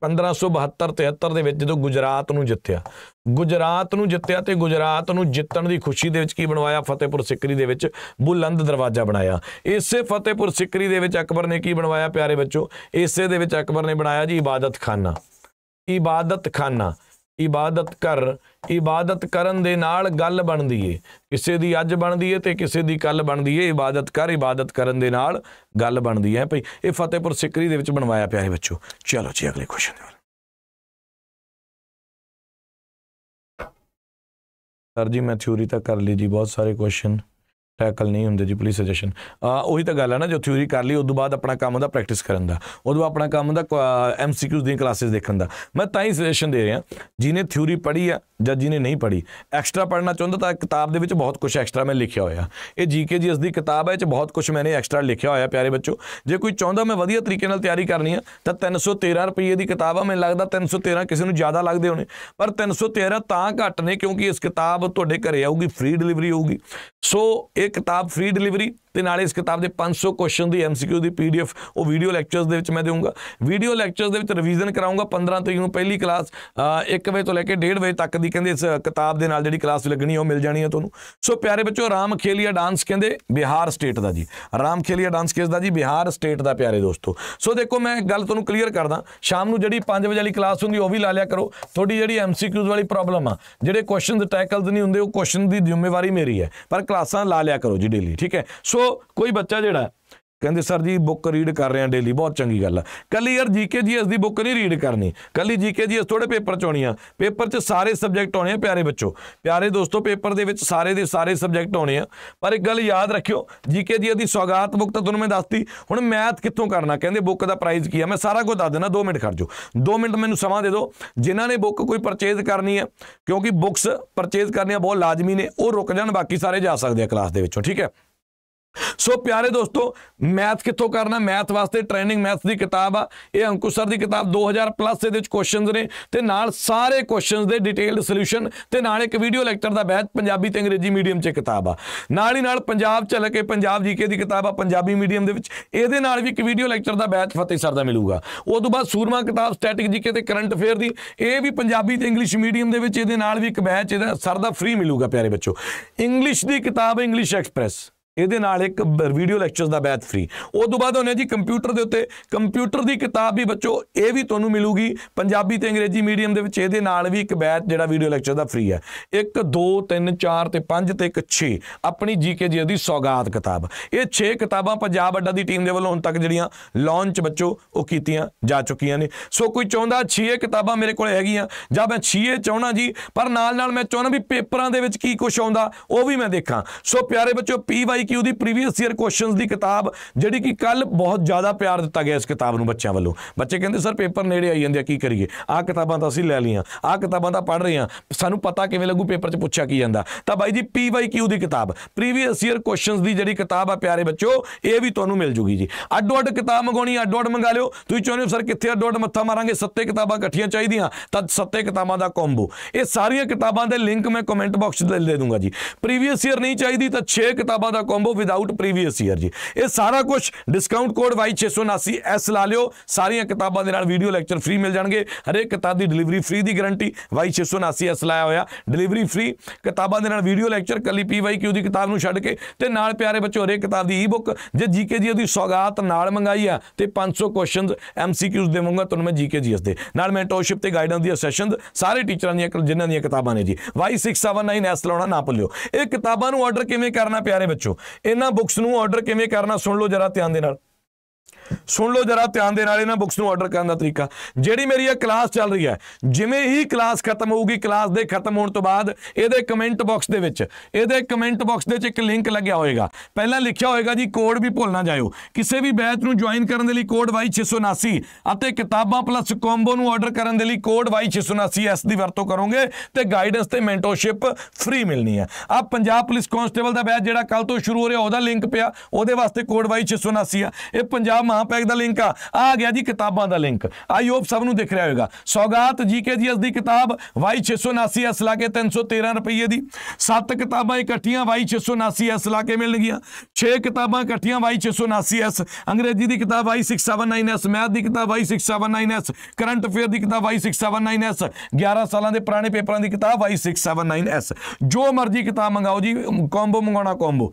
پندرہ سو بہتر تہتر کے گجرات کو جتیا گجرات جیتیا تو گجرتوں جیتن کی خوشی در بنوایا فتح پور سکری درج بلند دروجہ بنایا اسی فتح پور سکری دیکبر نے کی بنوایا پیارے بچوں اسی درج اکبر نے بنایا جی عبادت خانہ عبادت خانہ ਇਬਾਦਤ ਕਰ ਇਬਾਦਤ ਕਰਨ ਦੇ ਨਾਲ ਗੱਲ ਬਣਦੀ ਏ ਕਿਸੇ ਦੀ ਅੱਜ ਬਣਦੀ ਏ ਤੇ ਕਿਸੇ ਦੀ ਕੱਲ ਬਣਦੀ ਏ ਇਬਾਦਤ ਕਰ ਇਬਾਦਤ ਕਰਨ ਦੇ ਨਾਲ ਗੱਲ ਬਣਦੀ ਹੈ ਭਈ ਇਹ ਫਤਿਹਪੁਰ ਸਿਕਰੀ ਦੇ ਵਿੱਚ ਬਣਵਾਇਆ ਪਿਆ ਹੈ ਬੱਚੋ ਚਲੋ ਜੀ ਅਗਲੇ ਕੁਐਸਚਨ ਦੇ ਵੱਲ ਸਰ ਜੀ ਮੈਂ ਥਿਊਰੀ ਤਾਂ ਕਰ ਲਈ ਜੀ ਬਹੁਤ ਸਾਰੇ ਕੁਐਸਚਨ فیکل نہیں ہوں جی پلیز سجیشن اہی تو گل ہے نا جو تھوڑی کر لی ادو بعد اپنا کام کا پریکٹس کر اپنا کام کا ایم سی کوز دیا کلاسز دیکھا میں تھی سجیشن دیا جنہیں تھھیوری پڑھی ہے جب جنہیں نہیں پڑھی ایکسٹرا پڑھنا چاہوں گا تو کتاب دن بہت کچھ ایکسٹرا میں لکھیا ہوا یہ جی کے جی اس کی کتاب ہے جو بہت کچھ میں نے ایکسٹرا لکھا ہوا پیارے بچوں جی کوئی چاہتا میں ودیا تریے تیاری کرنی ہے تو تین سو تیرہ روپیے کی کتاب ہے مجھے لگتا تین سو تیرہ کسی نے زیادہ لگتے ہونے پر تین سو تیرہ گھٹ نے کیونکہ اس کتاب تے گھر آؤ گی فری ڈلیوری ہوگی سو ਇਹ ਕਿਤਾਬ ਫ੍ਰੀ ਡਿਲੀਵਰੀ ਤੇ ਨਾਲੇ ਇਸ ਕਿਤਾਬ ਦੇ 500 ਕੁਐਸਚਨ ਦੀ ਐਮਸੀਕਿਊ ਦੀ ਪੀਡੀਐਫ ਉਹ ਵੀਡੀਓ ਲੈਕਚਰਸ ਦੇ ਵਿੱਚ ਮੈਂ ਦੇਵਾਂਗਾ ਵੀਡੀਓ ਲੈਕਚਰਸ ਦੇ ਵਿੱਚ ਰਿਵੀਜ਼ਨ ਕਰਾਉਂਗਾ 15 ਤਰੀਕ ਨੂੰ ਪਹਿਲੀ ਕਲਾਸ 1 ਵਜੇ ਤੋਂ ਲੈ ਕੇ 1:30 ਵਜੇ ਤੱਕ ਦੀ ਕਹਿੰਦੇ ਇਸ ਕਿਤਾਬ ਦੇ ਨਾਲ ਜਿਹੜੀ ਕਲਾਸ ਲੱਗਣੀ ਉਹ ਮਿਲ ਜਾਣੀ ਹੈ ਤੁਹਾਨੂੰ ਸੋ ਪਿਆਰੇ ਬੱਚੋ ਰਾਮ ਖੇਲੀਆ ਡਾਂਸ ਕਹਿੰਦੇ ਬਿਹਾਰ ਸਟੇਟ ਦਾ ਜੀ ਰਾਮ ਖੇਲੀਆ ਡਾਂਸ ਕਿਸ ਦਾ ਜੀ ਬਿਹਾਰ ਸਟੇਟ ਦਾ ਪਿਆਰੇ ਦੋਸਤੋ ਸੋ ਦੇਖੋ ਮੈਂ ਗੱਲ ਤੁਹਾਨੂੰ ਕਲੀਅਰ ਕਰਦਾ ਸ਼ਾਮ ਨੂੰ ਜਿਹੜੀ 5 ਵਜੇ ਵਾਲੀ ਕਲਾਸ ਹੁੰਦੀ ਉਹ ਵੀ ਲਾ ਲਿਆ ਕਰੋ ਤੁਹਾਡੀ ਜਿਹੜੀ ਐਮਸੀਕਿਊਜ਼ ਵਾਲੀ ਪ੍ਰੋਬਲਮ ਆ ਜਿਹੜੇ ਕੁਐਸਚਨਸ ਟੈਕਲਸ ਨਹੀਂ ਹੁੰਦੇ ਉਹ ਕੁਐਸਚਨ ਦੀ ਜ਼ਿੰਮੇਵਾਰੀ ਮੇਰੀ ਹੈ ਪਰ ਕਲਾਸਾਂ ਲਾ ਲਿਆ ਕਰੋ ਜੀ ਡੇਲੀ ਠੀਕ ਹੈ ਸੋ ਕੋਈ ਬੱਚਾ ਜਿਹੜਾ ਕਹਿੰਦੇ ਸਰ ਜੀ ਬੁੱਕ ਰੀਡ ਕਰ ਰਹੇ ਆ ਡੇਲੀ ਬਹੁਤ ਚੰਗੀ ਗੱਲ ਆ ਕੱਲੀ ਯਾਰ ਜੀਕੇ ਇਸ ਦੀ ਬੁੱਕ ਨਹੀਂ ਰੀਡ ਕਰਨੀ ਕੱਲੀ ਜੀਕੇ ਇਸ ਥੋੜੇ ਪੇਪਰ ਚ ਆਉਣੀਆਂ ਪੇਪਰ ਚ ਸਾਰੇ ਸਬਜੈਕਟ ਆਉਣੇ ਆ ਪਿਆਰੇ ਬੱਚੋ ਪਿਆਰੇ ਦੋਸਤੋ ਪੇਪਰ ਦੇ ਵਿੱਚ ਸਾਰੇ ਦੇ ਸਾਰੇ ਸਬਜੈਕਟ ਆਉਣੇ ਆ ਪਰ ਇੱਕ ਗੱਲ ਯਾਦ ਰੱਖਿਓ ਜੀਕੇ ਜੀ ਦੀ ਸਵਾਗਤ ਬੁੱਕ ਤਾਂ ਤੁਹਾਨੂੰ ਮੈਂ ਦੱਸਤੀ ਹੁਣ ਮੈਥ ਕਿੱਥੋਂ ਕਰਨਾ ਕਹਿੰਦੇ ਬੁੱਕ ਦਾ ਪ੍ਰਾਈਸ ਕੀ ਆ ਮੈਂ ਸਾਰਾ ਕੁਝ ਦੱਸ ਦੇਣਾ 2 ਮਿੰਟ ਖੜ ਜੋ 2 ਮਿੰਟ ਮੈਨੂੰ ਸਮਾਂ ਦੇ ਦਿਓ ਜਿਨ੍ਹਾਂ ਨੇ ਬੁੱਕ ਕੋਈ ਪਰਚੇਜ਼ ਕਰਨੀ ਹੈ ਕਿਉਂਕਿ ਬੁੱਕਸ ਪਰਚੇਜ਼ ਕਰਨੀਆਂ ਬਹੁਤ ਲਾਜ਼ਮੀ ਨੇ ਉਹ ਰੁਕ ਜਾਣ ਬਾਕੀ ਸਾਰੇ ਜਾ ਸਕਦੇ ਆ ਕਲਾਸ ਦੇ ਵਿੱਚੋਂ ਠੀਕ ਹੈ ਸੋ ਪਿਆਰੇ ਦੋਸਤੋ ਮੈਥ ਕਿੱਥੋਂ ਕਰਨਾ ਮੈਥ ਵਾਸਤੇ ਟ੍ਰੇਨਿੰਗ ਮੈਥ ਦੀ ਕਿਤਾਬ ਆ ਇਹ ਅੰਕੁਸ਼ ਸਰ ਦੀ ਕਿਤਾਬ 2000 ਪਲੱਸ ਇਹਦੇ ਵਿੱਚ ਕੁਐਸਚਨਸ ਨੇ ਤੇ ਨਾਲ ਸਾਰੇ ਕੁਐਸਚਨਸ ਦੇ ਡਿਟੇਲਡ ਸੋਲੂਸ਼ਨ ਤੇ ਨਾਲ ਇੱਕ ਵੀਡੀਓ ਲੈਕਚਰ ਦਾ ਬੈਚ ਪੰਜਾਬੀ ਤੇ ਅੰਗਰੇਜ਼ੀ ਮੀਡੀਅਮ 'ਚ ਕਿਤਾਬ ਆ ਨਾਲ ਹੀ ਨਾਲ ਪੰਜਾਬ ਚੱਲ ਕੇ ਪੰਜਾਬ ਜੀਕੇ ਦੀ ਕਿਤਾਬ ਆ ਪੰਜਾਬੀ ਮੀਡੀਅਮ ਦੇ ਵਿੱਚ ਇਹਦੇ ਨਾਲ ਵੀ ਇੱਕ ਵੀਡੀਓ ਲੈਕਚਰ ਦਾ ਬੈਚ ਫਤਿਹ ਸਰ ਦਾ ਮਿਲੂਗਾ ਉਸ ਤੋਂ ਬਾਅਦ ਸੂਰਮਾ ਕਿਤਾਬ ਸਟੈਟਿਕ ਜੀਕੇ ਤੇ ਕਰੰਟ ਅਫੇਅਰ ਦੀ ਇਹ ਵੀ ਪੰਜਾਬੀ ਤੇ ਇੰਗਲਿਸ਼ ਮੀਡੀਅਮ ਦੇ ਵਿੱਚ ਇਹਦੇ ਨਾਲ ਵੀ ਇੱਕ ਬੈਚ ਇਹਦਾ ਸਰ ਦਾ ਫ੍ਰੀ ਮਿਲੂਗਾ ਪਿਆਰੇ ਬੱਚੋ ਇੰਗਲਿਸ਼ ਦੀ ਕਿਤਾਬ ਇੰਗਲਿਸ਼ ਐਕਸਪ੍ਰੈਸ یہڈیو لیکچر کا بیت فری اس بعد آنے جی کمپیوٹر کے اتنے کمپیوٹر کی کتاب بھی بچوں یہ بھی تو ملے گی پجابی انگریزی میڈیم بھی ایک بینت جاڈیو لیکچر کا فری ہے ایک دو تین چار تو پانچ ایک چھ اپنی جی کے جی سوگات کتاب یہ چھ کتابیں پجاب اڈا کی ٹیم کے ویلو تک جڑیاں لانچ بچوں وہ کی جا چکی نے سو کوئی چاہتا چھ کتابیں میرے کو میں چھ چاہتا جی پر میں چاہتا بھی پیپران کچھ آ سو پیارے بچوں پی وائی ਜਿਹੜੀ ਕਿ ਉਹਦੀ ਪ੍ਰੀਵੀਅਸ ਈਅਰ ਕੁਐਸਚਨਸ ਦੀ ਕਿਤਾਬ ਜਿਹੜੀ ਕਿ ਕੱਲ ਬਹੁਤ ਜ਼ਿਆਦਾ ਪਿਆਰ ਦਿੱਤਾ ਗਿਆ ਇਸ ਕਿਤਾਬ ਨੂੰ ਬੱਚਿਆਂ ਵੱਲੋਂ ਬੱਚੇ ਕਹਿੰਦੇ ਸਰ ਪੇਪਰ ਨੇੜੇ ਆਈ ਜਾਂਦੇ ਆ ਕੀ ਕਰੀਏ ਆਹ ਕਿਤਾਬਾਂ ਤਾਂ ਅਸੀਂ ਲੈ ਲਈਆਂ ਆਹ ਕਿਤਾਬਾਂ ਤਾਂ ਪੜ੍ਹ ਰਹੇ ਹਾਂ ਸਾਨੂੰ ਪਤਾ ਕਿਵੇਂ ਲੱਗੂ ਪੇਪਰ 'ਚ ਪੁੱਛਿਆ ਕੀ ਜਾਂਦਾ ਤਾਂ ਬਾਈ ਜੀ ਪੀਵਾਈਕਿਊ ਦੀ ਕਿਤਾਬ ਪ੍ਰੀਵੀਅਸ ਈਅਰ ਕੁਐਸਚਨਸ ਦੀ ਜਿਹੜੀ ਕਿਤਾਬ ਆ ਪਿਆਰੇ ਬੱਚੋ ਇਹ ਵੀ ਤੁਹਾਨੂੰ ਮਿਲ ਜੂਗੀ ਜੀ ਅੱਡ ਅੱਡ ਕਿਤਾਬ ਮੰਗਾਉਣੀ ਅੱਡ ਅੱਡ ਮੰਗਾ ਲਿਓ ਤੁਸੀਂ ਚਾਹੁੰਦੇ ਹੋ ਸਰ ਕਿੱਥੇ ਅੱਡ ਅੱਡ ਮੱਥਾ ਮਾਰਾਂਗੇ ਸੱਤੇ ਕਿਤਾਬਾਂ ਇਕੱਠੀਆਂ ਚਾਹੀਦੀਆਂ ਤਾਂ ਸੱਤੇ ਕਿਤਾਬਾਂ ਦਾ ਕੰਬੋ ਇਹ ਸਾਰੀਆਂ ਕਿਤਾਬਾਂ ਦੇ ਲਿੰਕ ਮੈਂ ਕਮੈਂਟ ਬਾਕਸ ਦੇ ਦੇ ਦੂੰਗਾ ਜੀ ਪ੍ਰੀਵੀਅਸ ਈਅਰ ਨਹੀਂ ਚਾਹੀਦੀ ਤਾਂ 6 ਕਿਤਾਬਾਂ ਦਾ combo ਵਿਦਆਊਟ ਪ੍ਰੀਵੀਅਸ ਈਅਰ ਜੀ ਇਹ ਸਾਰਾ ਕੁਝ ਡਿਸਕਾਊਂਟ ਕੋਡ Y679S ਲਾ ਲਿਓ ਸਾਰੀਆਂ ਕਿਤਾਬਾਂ ਦੇ ਨਾਲ ਵੀਡੀਓ ਲੈਕਚਰ ਫ੍ਰੀ ਮਿਲ ਜਾਣਗੇ ਹਰੇਕ ਕਿਤਾਬ ਦੀ ਡਿਲੀਵਰੀ ਫ੍ਰੀ ਦੀ ਗਾਰੰਟੀ Y679S ਲਾਇਆ ਹੋਇਆ ਡਿਲੀਵਰੀ ਫ੍ਰੀ ਕਿਤਾਬਾਂ ਦੇ ਨਾਲ ਵੀਡੀਓ ਲੈਕਚਰ ਕੱਲੀ PYQ ਦੀ ਕਿਤਾਬ ਨੂੰ ਛੱਡ ਕੇ ਤੇ ਨਾਲ ਪਿਆਰੇ ਬੱਚੋ ਹਰੇਕ ਕਿਤਾਬ ਦੀ ਈ-ਬੁੱਕ ਜੇ ਜੀਕੇ ਜੀ ਉਹਦੀ ਸੌਗਾਤ ਨਾਲ ਮੰਗਾਈ ਆ ਤੇ 500 ਕੁਐਸਚਨਸ ਐਮਸੀਕਿਊਸ ਦੇਵਾਂਗਾ ਤੁਹਾਨੂੰ ਮੈਂ ਜੀਕੇ ਜੀਐਸ ਦੇ ਨਾਲ ਮੈਂਟੋਰਸ਼ਿਪ ਤੇ ਗਾਈਡੈਂਸ ਦੀ ਸੈਸ਼ਨਸ ਸਾਰੇ ਟੀਚਰਾਂ ਦੀਆਂ ਜਿਨ੍ਹਾਂ ਦੀਆਂ ਕਿਤਾਬਾਂ ਨੇ ਜੀ Y679S ਲਾਉਣਾ ਨਾ ਭੁੱਲਿਓ ਇਹ ਕਿਤਾਬਾਂ ਨੂੰ ਆਰਡਰ ਕਿਵੇਂ ਕਰਨਾ ਪਿਆਰੇ ਬੱਚੋ ਇਹਨਾਂ ਬੁੱਕਸ ਨੂੰ ਆਰਡਰ ਕਿਵੇਂ ਕਰਨਾ ਸੁਣ ਲਓ ਜਰਾ ਧਿਆਨ ਦੇ ਨਾਲ ਸੁਣ ਲਓ ਜਰਾ ਧਿਆਨ ਦੇ ਨਾਲ ਇਹਨਾਂ ਬੁੱਕਸ ਨੂੰ ਆਰਡਰ ਕਰਨ ਦਾ ਤਰੀਕਾ ਜਿਹੜੀ ਮੇਰੀ ਇਹ ਕਲਾਸ ਚੱਲ ਰਹੀ ਹੈ ਜਿਵੇਂ ਹੀ ਕਲਾਸ ਖਤਮ ਹੋਊਗੀ ਕਲਾਸ ਦੇ ਖਤਮ ਹੋਣ ਤੋਂ ਬਾਅਦ ਇਹਦੇ ਕਮੈਂਟ ਬਾਕਸ ਦੇ ਵਿੱਚ ਇਹਦੇ ਕਮੈਂਟ ਬਾਕਸ ਦੇ ਵਿੱਚ ਇੱਕ ਲਿੰਕ ਲੱਗਿਆ ਹੋਏਗਾ ਪਹਿਲਾਂ ਲਿਖਿਆ ਹੋਏਗਾ ਜੀ ਕੋਡ ਵੀ ਭੁੱਲ ਨਾ ਜਾਇਓ ਕਿਸੇ ਵੀ ਬੈਚ ਨੂੰ ਜੁਆਇਨ ਕਰਨ ਦੇ ਲਈ ਕੋਡ Y679 ਅਤੇ ਕਿਤਾਬਾਂ ਪਲੱਸ ਕੰਬੋ ਨੂੰ ਆਰਡਰ ਕਰਨ ਦੇ ਲਈ ਕੋਡ Y679S ਦੀ ਵਰਤੋਂ ਕਰੋਗੇ ਤੇ ਗਾਈਡੈਂਸ ਤੇ ਮੈਂਟਰਸ਼ਿਪ ਫ੍ਰੀ ਮਿਲਣੀ ਹੈ ਆ ਪੰਜਾਬ ਪੁਲਿਸ ਕਾਂਸਟੇਬਲ ਦਾ ਬੈਚ ਜਿਹੜਾ ਕੱਲ ਤੋਂ ਸ਼ੁਰੂ ਹੋ ਰਿਹਾ ਉਹਦਾ ਲਿੰਕ ਪਿਆ ਉਹਦੇ ਵਾਸਤੇ ਕੋਡ Y679 ਆ ਇਹ ਪੰਜਾਬ ਮਹਾਪੈਕ ਦਾ ਲਿੰਕ ਆ ਆ ਗਿਆ ਜੀ ਕਿਤਾਬਾਂ ਦਾ ਲਿੰਕ ਆਈ ਹੋਪ ਸਭ ਨੂੰ ਦਿਖ ਰਿਹਾ ਹੋਵੇਗਾ ਸੌਗਾਤ ਜੀਕੇ ਜੀ ਦੀ ਕਿਤਾਬ ਵਾਈ 679 ਲਾ ਕੇ 313 ਰੁਪਏ ਦੀ ਸੱਤ ਕਿਤਾਬਾਂ ਇਕੱਠੀਆਂ ਵਾਈ 679 ਇਸ ਲਾਕੇ ਮਿਲਣਗੀਆਂ 6 ਕਿਤਾਬਾਂ ਇਕੱਠੀਆਂ ਵਾਈ 679 ਅਸ ਅੰਗਰੇਜ਼ੀ ਦੀ ਕਿਤਾਬ ਵਾਈ 679 ਅਸ ਮੈਥ ਦੀ ਕਿਤਾਬ ਵਾਈ 679 ਅਸ ਕਰੰਟ ਅਫੇਅਰ ਦੀ ਕਿਤਾਬ ਵਾਈ 679 ਅਸ 11 ਸਾਲਾਂ ਦੇ ਪੁਰਾਣੇ ਪੇਪਰਾਂ ਦੀ ਕਿਤਾਬ ਵਾਈ 679 ਅਸ ਜੋ ਮਰਜ਼ੀ ਕਿਤਾਬ ਮੰਗਾਓ ਜੀ ਕੰਬੋ ਮੰਗਾਉਣਾ ਕੰਬੋ